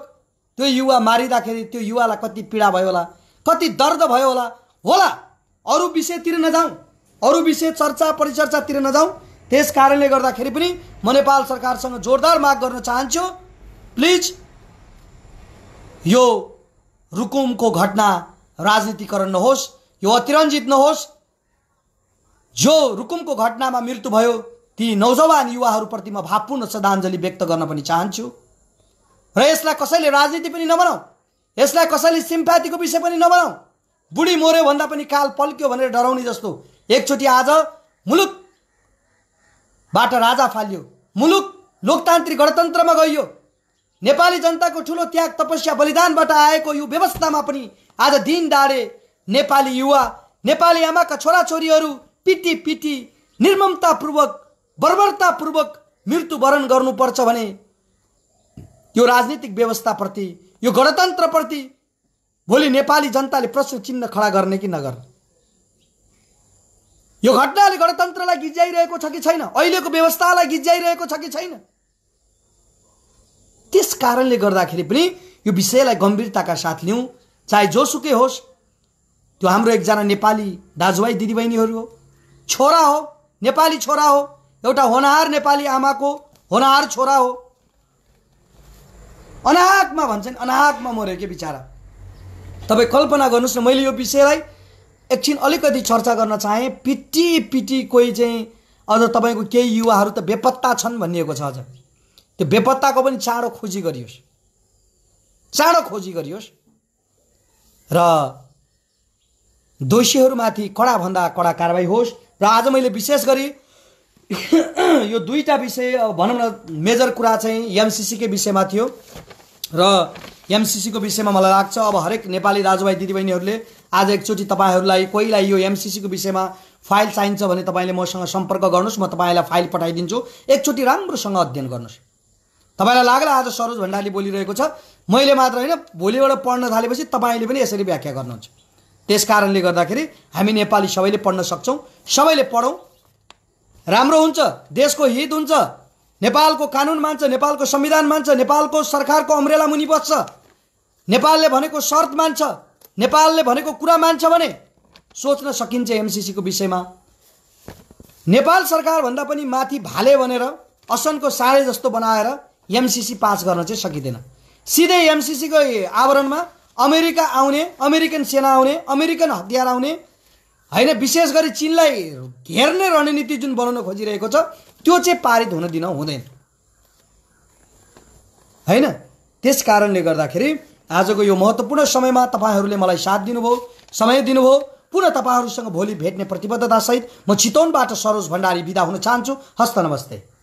[SPEAKER 1] त्यो युवा मारिँदाखेरि त्यो युवालाई कति पीडा भयो होला कति दर्द भयो होला होला अरू विषयतिर नजाउँ अरू विषय चर्चा परिचर्चातिर नजाउँ त्यस कारणले गर्दाखेरि पनि म नेपाल सरकारसँग जोरदार माग गर्न चाहन्छु प्लिज यो रुकुमको घटना राजनीतिकरण नहोस् यो अतिरञ्जित नहोस् जो रुकुमको घटनामा मृत्यु भयो ती नौजवान युवाहरूप्रति म भावपूर्ण श्रद्धाञ्जली व्यक्त गर्न पनि चाहन्छु र यसलाई कसैले राजनीति पनि नबनाऊ यसलाई कसैले सिम्पातीको विषय पनि नबनाऊ बुढी मर्यो भन्दा पनि काल पल्क्यो भनेर डराउने जस्तो एकचोटि आज मुलुकबाट राजा फालियो मुलुक लोकतान्त्रिक गणतन्त्रमा गइयो नेपाली जनताको ठुलो त्याग तपस्या बलिदानबाट आएको यो व्यवस्थामा पनि आज दिन डाँडे नेपाली युवा नेपाली आमाका छोराछोरीहरू पिटी पिटी निर्ममतापूर्वक बर्बरतापूर्वक मृत्युवरण गर्नुपर्छ भने यो राजनीतिक व्यवस्थाप्रति यो गणतन्त्रप्रति भोलि नेपाली जनताले प्रश्न चिन्ह खडा गर्ने कि नगर्ने यो घटनाले गणतन्त्रलाई गिज्याइरहेको छ कि छैन अहिलेको व्यवस्थालाई गिज्याइरहेको छ कि छैन त्यस कारणले गर्दाखेरि पनि यो विषयलाई गम्भीरताका साथ लिउँ चाहे जोसुकै होस् त्यो हाम्रो एकजना नेपाली दाजुभाइ दिदीबहिनीहरू हो छोरा हो नेपाली छोरा हो एउटा होनहार नेपाली आमाको होनहार छोरा हो अनाहकमा भन्छन् अनाहकमा मऱ्यो के बिचरा तपाईँ कल्पना गर्नुहोस् न मैले यो विषयलाई एकछिन अलिकति चर्चा गर्न चाहेँ पिटी पिटी कोही चाहिँ अझ तपाईँको केही युवाहरू त बेपत्ता छन् भनिएको छ अझ त्यो बेपत्ताको पनि चाँडो खोजी गरियोस् चाँडो खोजी गरियोस् र दोषीहरूमाथि कडाभन्दा कडा कारवाही होस् र आज मैले विशेष गरी यो दुईवटा विषय भनौँ न मेजर कुरा चाहिँ एमसिसीकै विषयमा थियो र एमसिसीको विषयमा मलाई लाग्छ अब हरेक नेपाली दाजुभाइ दिदीबहिनीहरूले आज एकचोटि तपाईँहरूलाई कोहीलाई यो एमसिसीको विषयमा फाइल चाहिन्छ भने तपाईँले मसँग सम्पर्क गर्नुहोस् म तपाईँलाई फाइल पठाइदिन्छु एकचोटि राम्रोसँग अध्ययन गर्नुहोस् तपाईँलाई लाग्ला आज सरोज भण्डारी बोलिरहेको छ मैले मात्र होइन भोलिबाट पढ्न थालेपछि तपाईँले पनि यसरी व्याख्या गर्नुहुन्छ त्यस कारणले गर्दाखेरि हामी नेपाली सबैले पढ्न सक्छौँ सबैले पढौँ राम्रो हुन्छ देशको हित हुन्छ नेपालको कानुन मान्छ नेपालको संविधान मान्छ नेपालको सरकारको अम्रेला मुनि बस्छ नेपालले भनेको शर्त मान्छ नेपालले भनेको कुरा मान्छ भने सोच्न सकिन्छ एमसिसीको विषयमा नेपाल सरकारभन्दा पनि माथि भाले भनेर असनको साढे जस्तो बनाएर एमसिसी पास गर्न चाहिँ सकिँदैन सिधै एमसिसीको आवरणमा अमेरिका आउने अमेरिकन सेना आउने अमेरिकन हतियार आउने होइन विशेष गरी चिनलाई घेर्ने रणनीति जुन बनाउन खोजिरहेको छ त्यो चाहिँ पारित हुन दिन हुँदैन होइन त्यस कारणले गर्दाखेरि आजको यो महत्त्वपूर्ण समयमा तपाईँहरूले मलाई साथ दिनुभयो समय दिनुभयो पुनः तपाईँहरूसँग भोलि भेट्ने प्रतिबद्धतासहित म चितौनबाट सरोज भण्डारी बिदा हुन चाहन्छु हस्त नमस्ते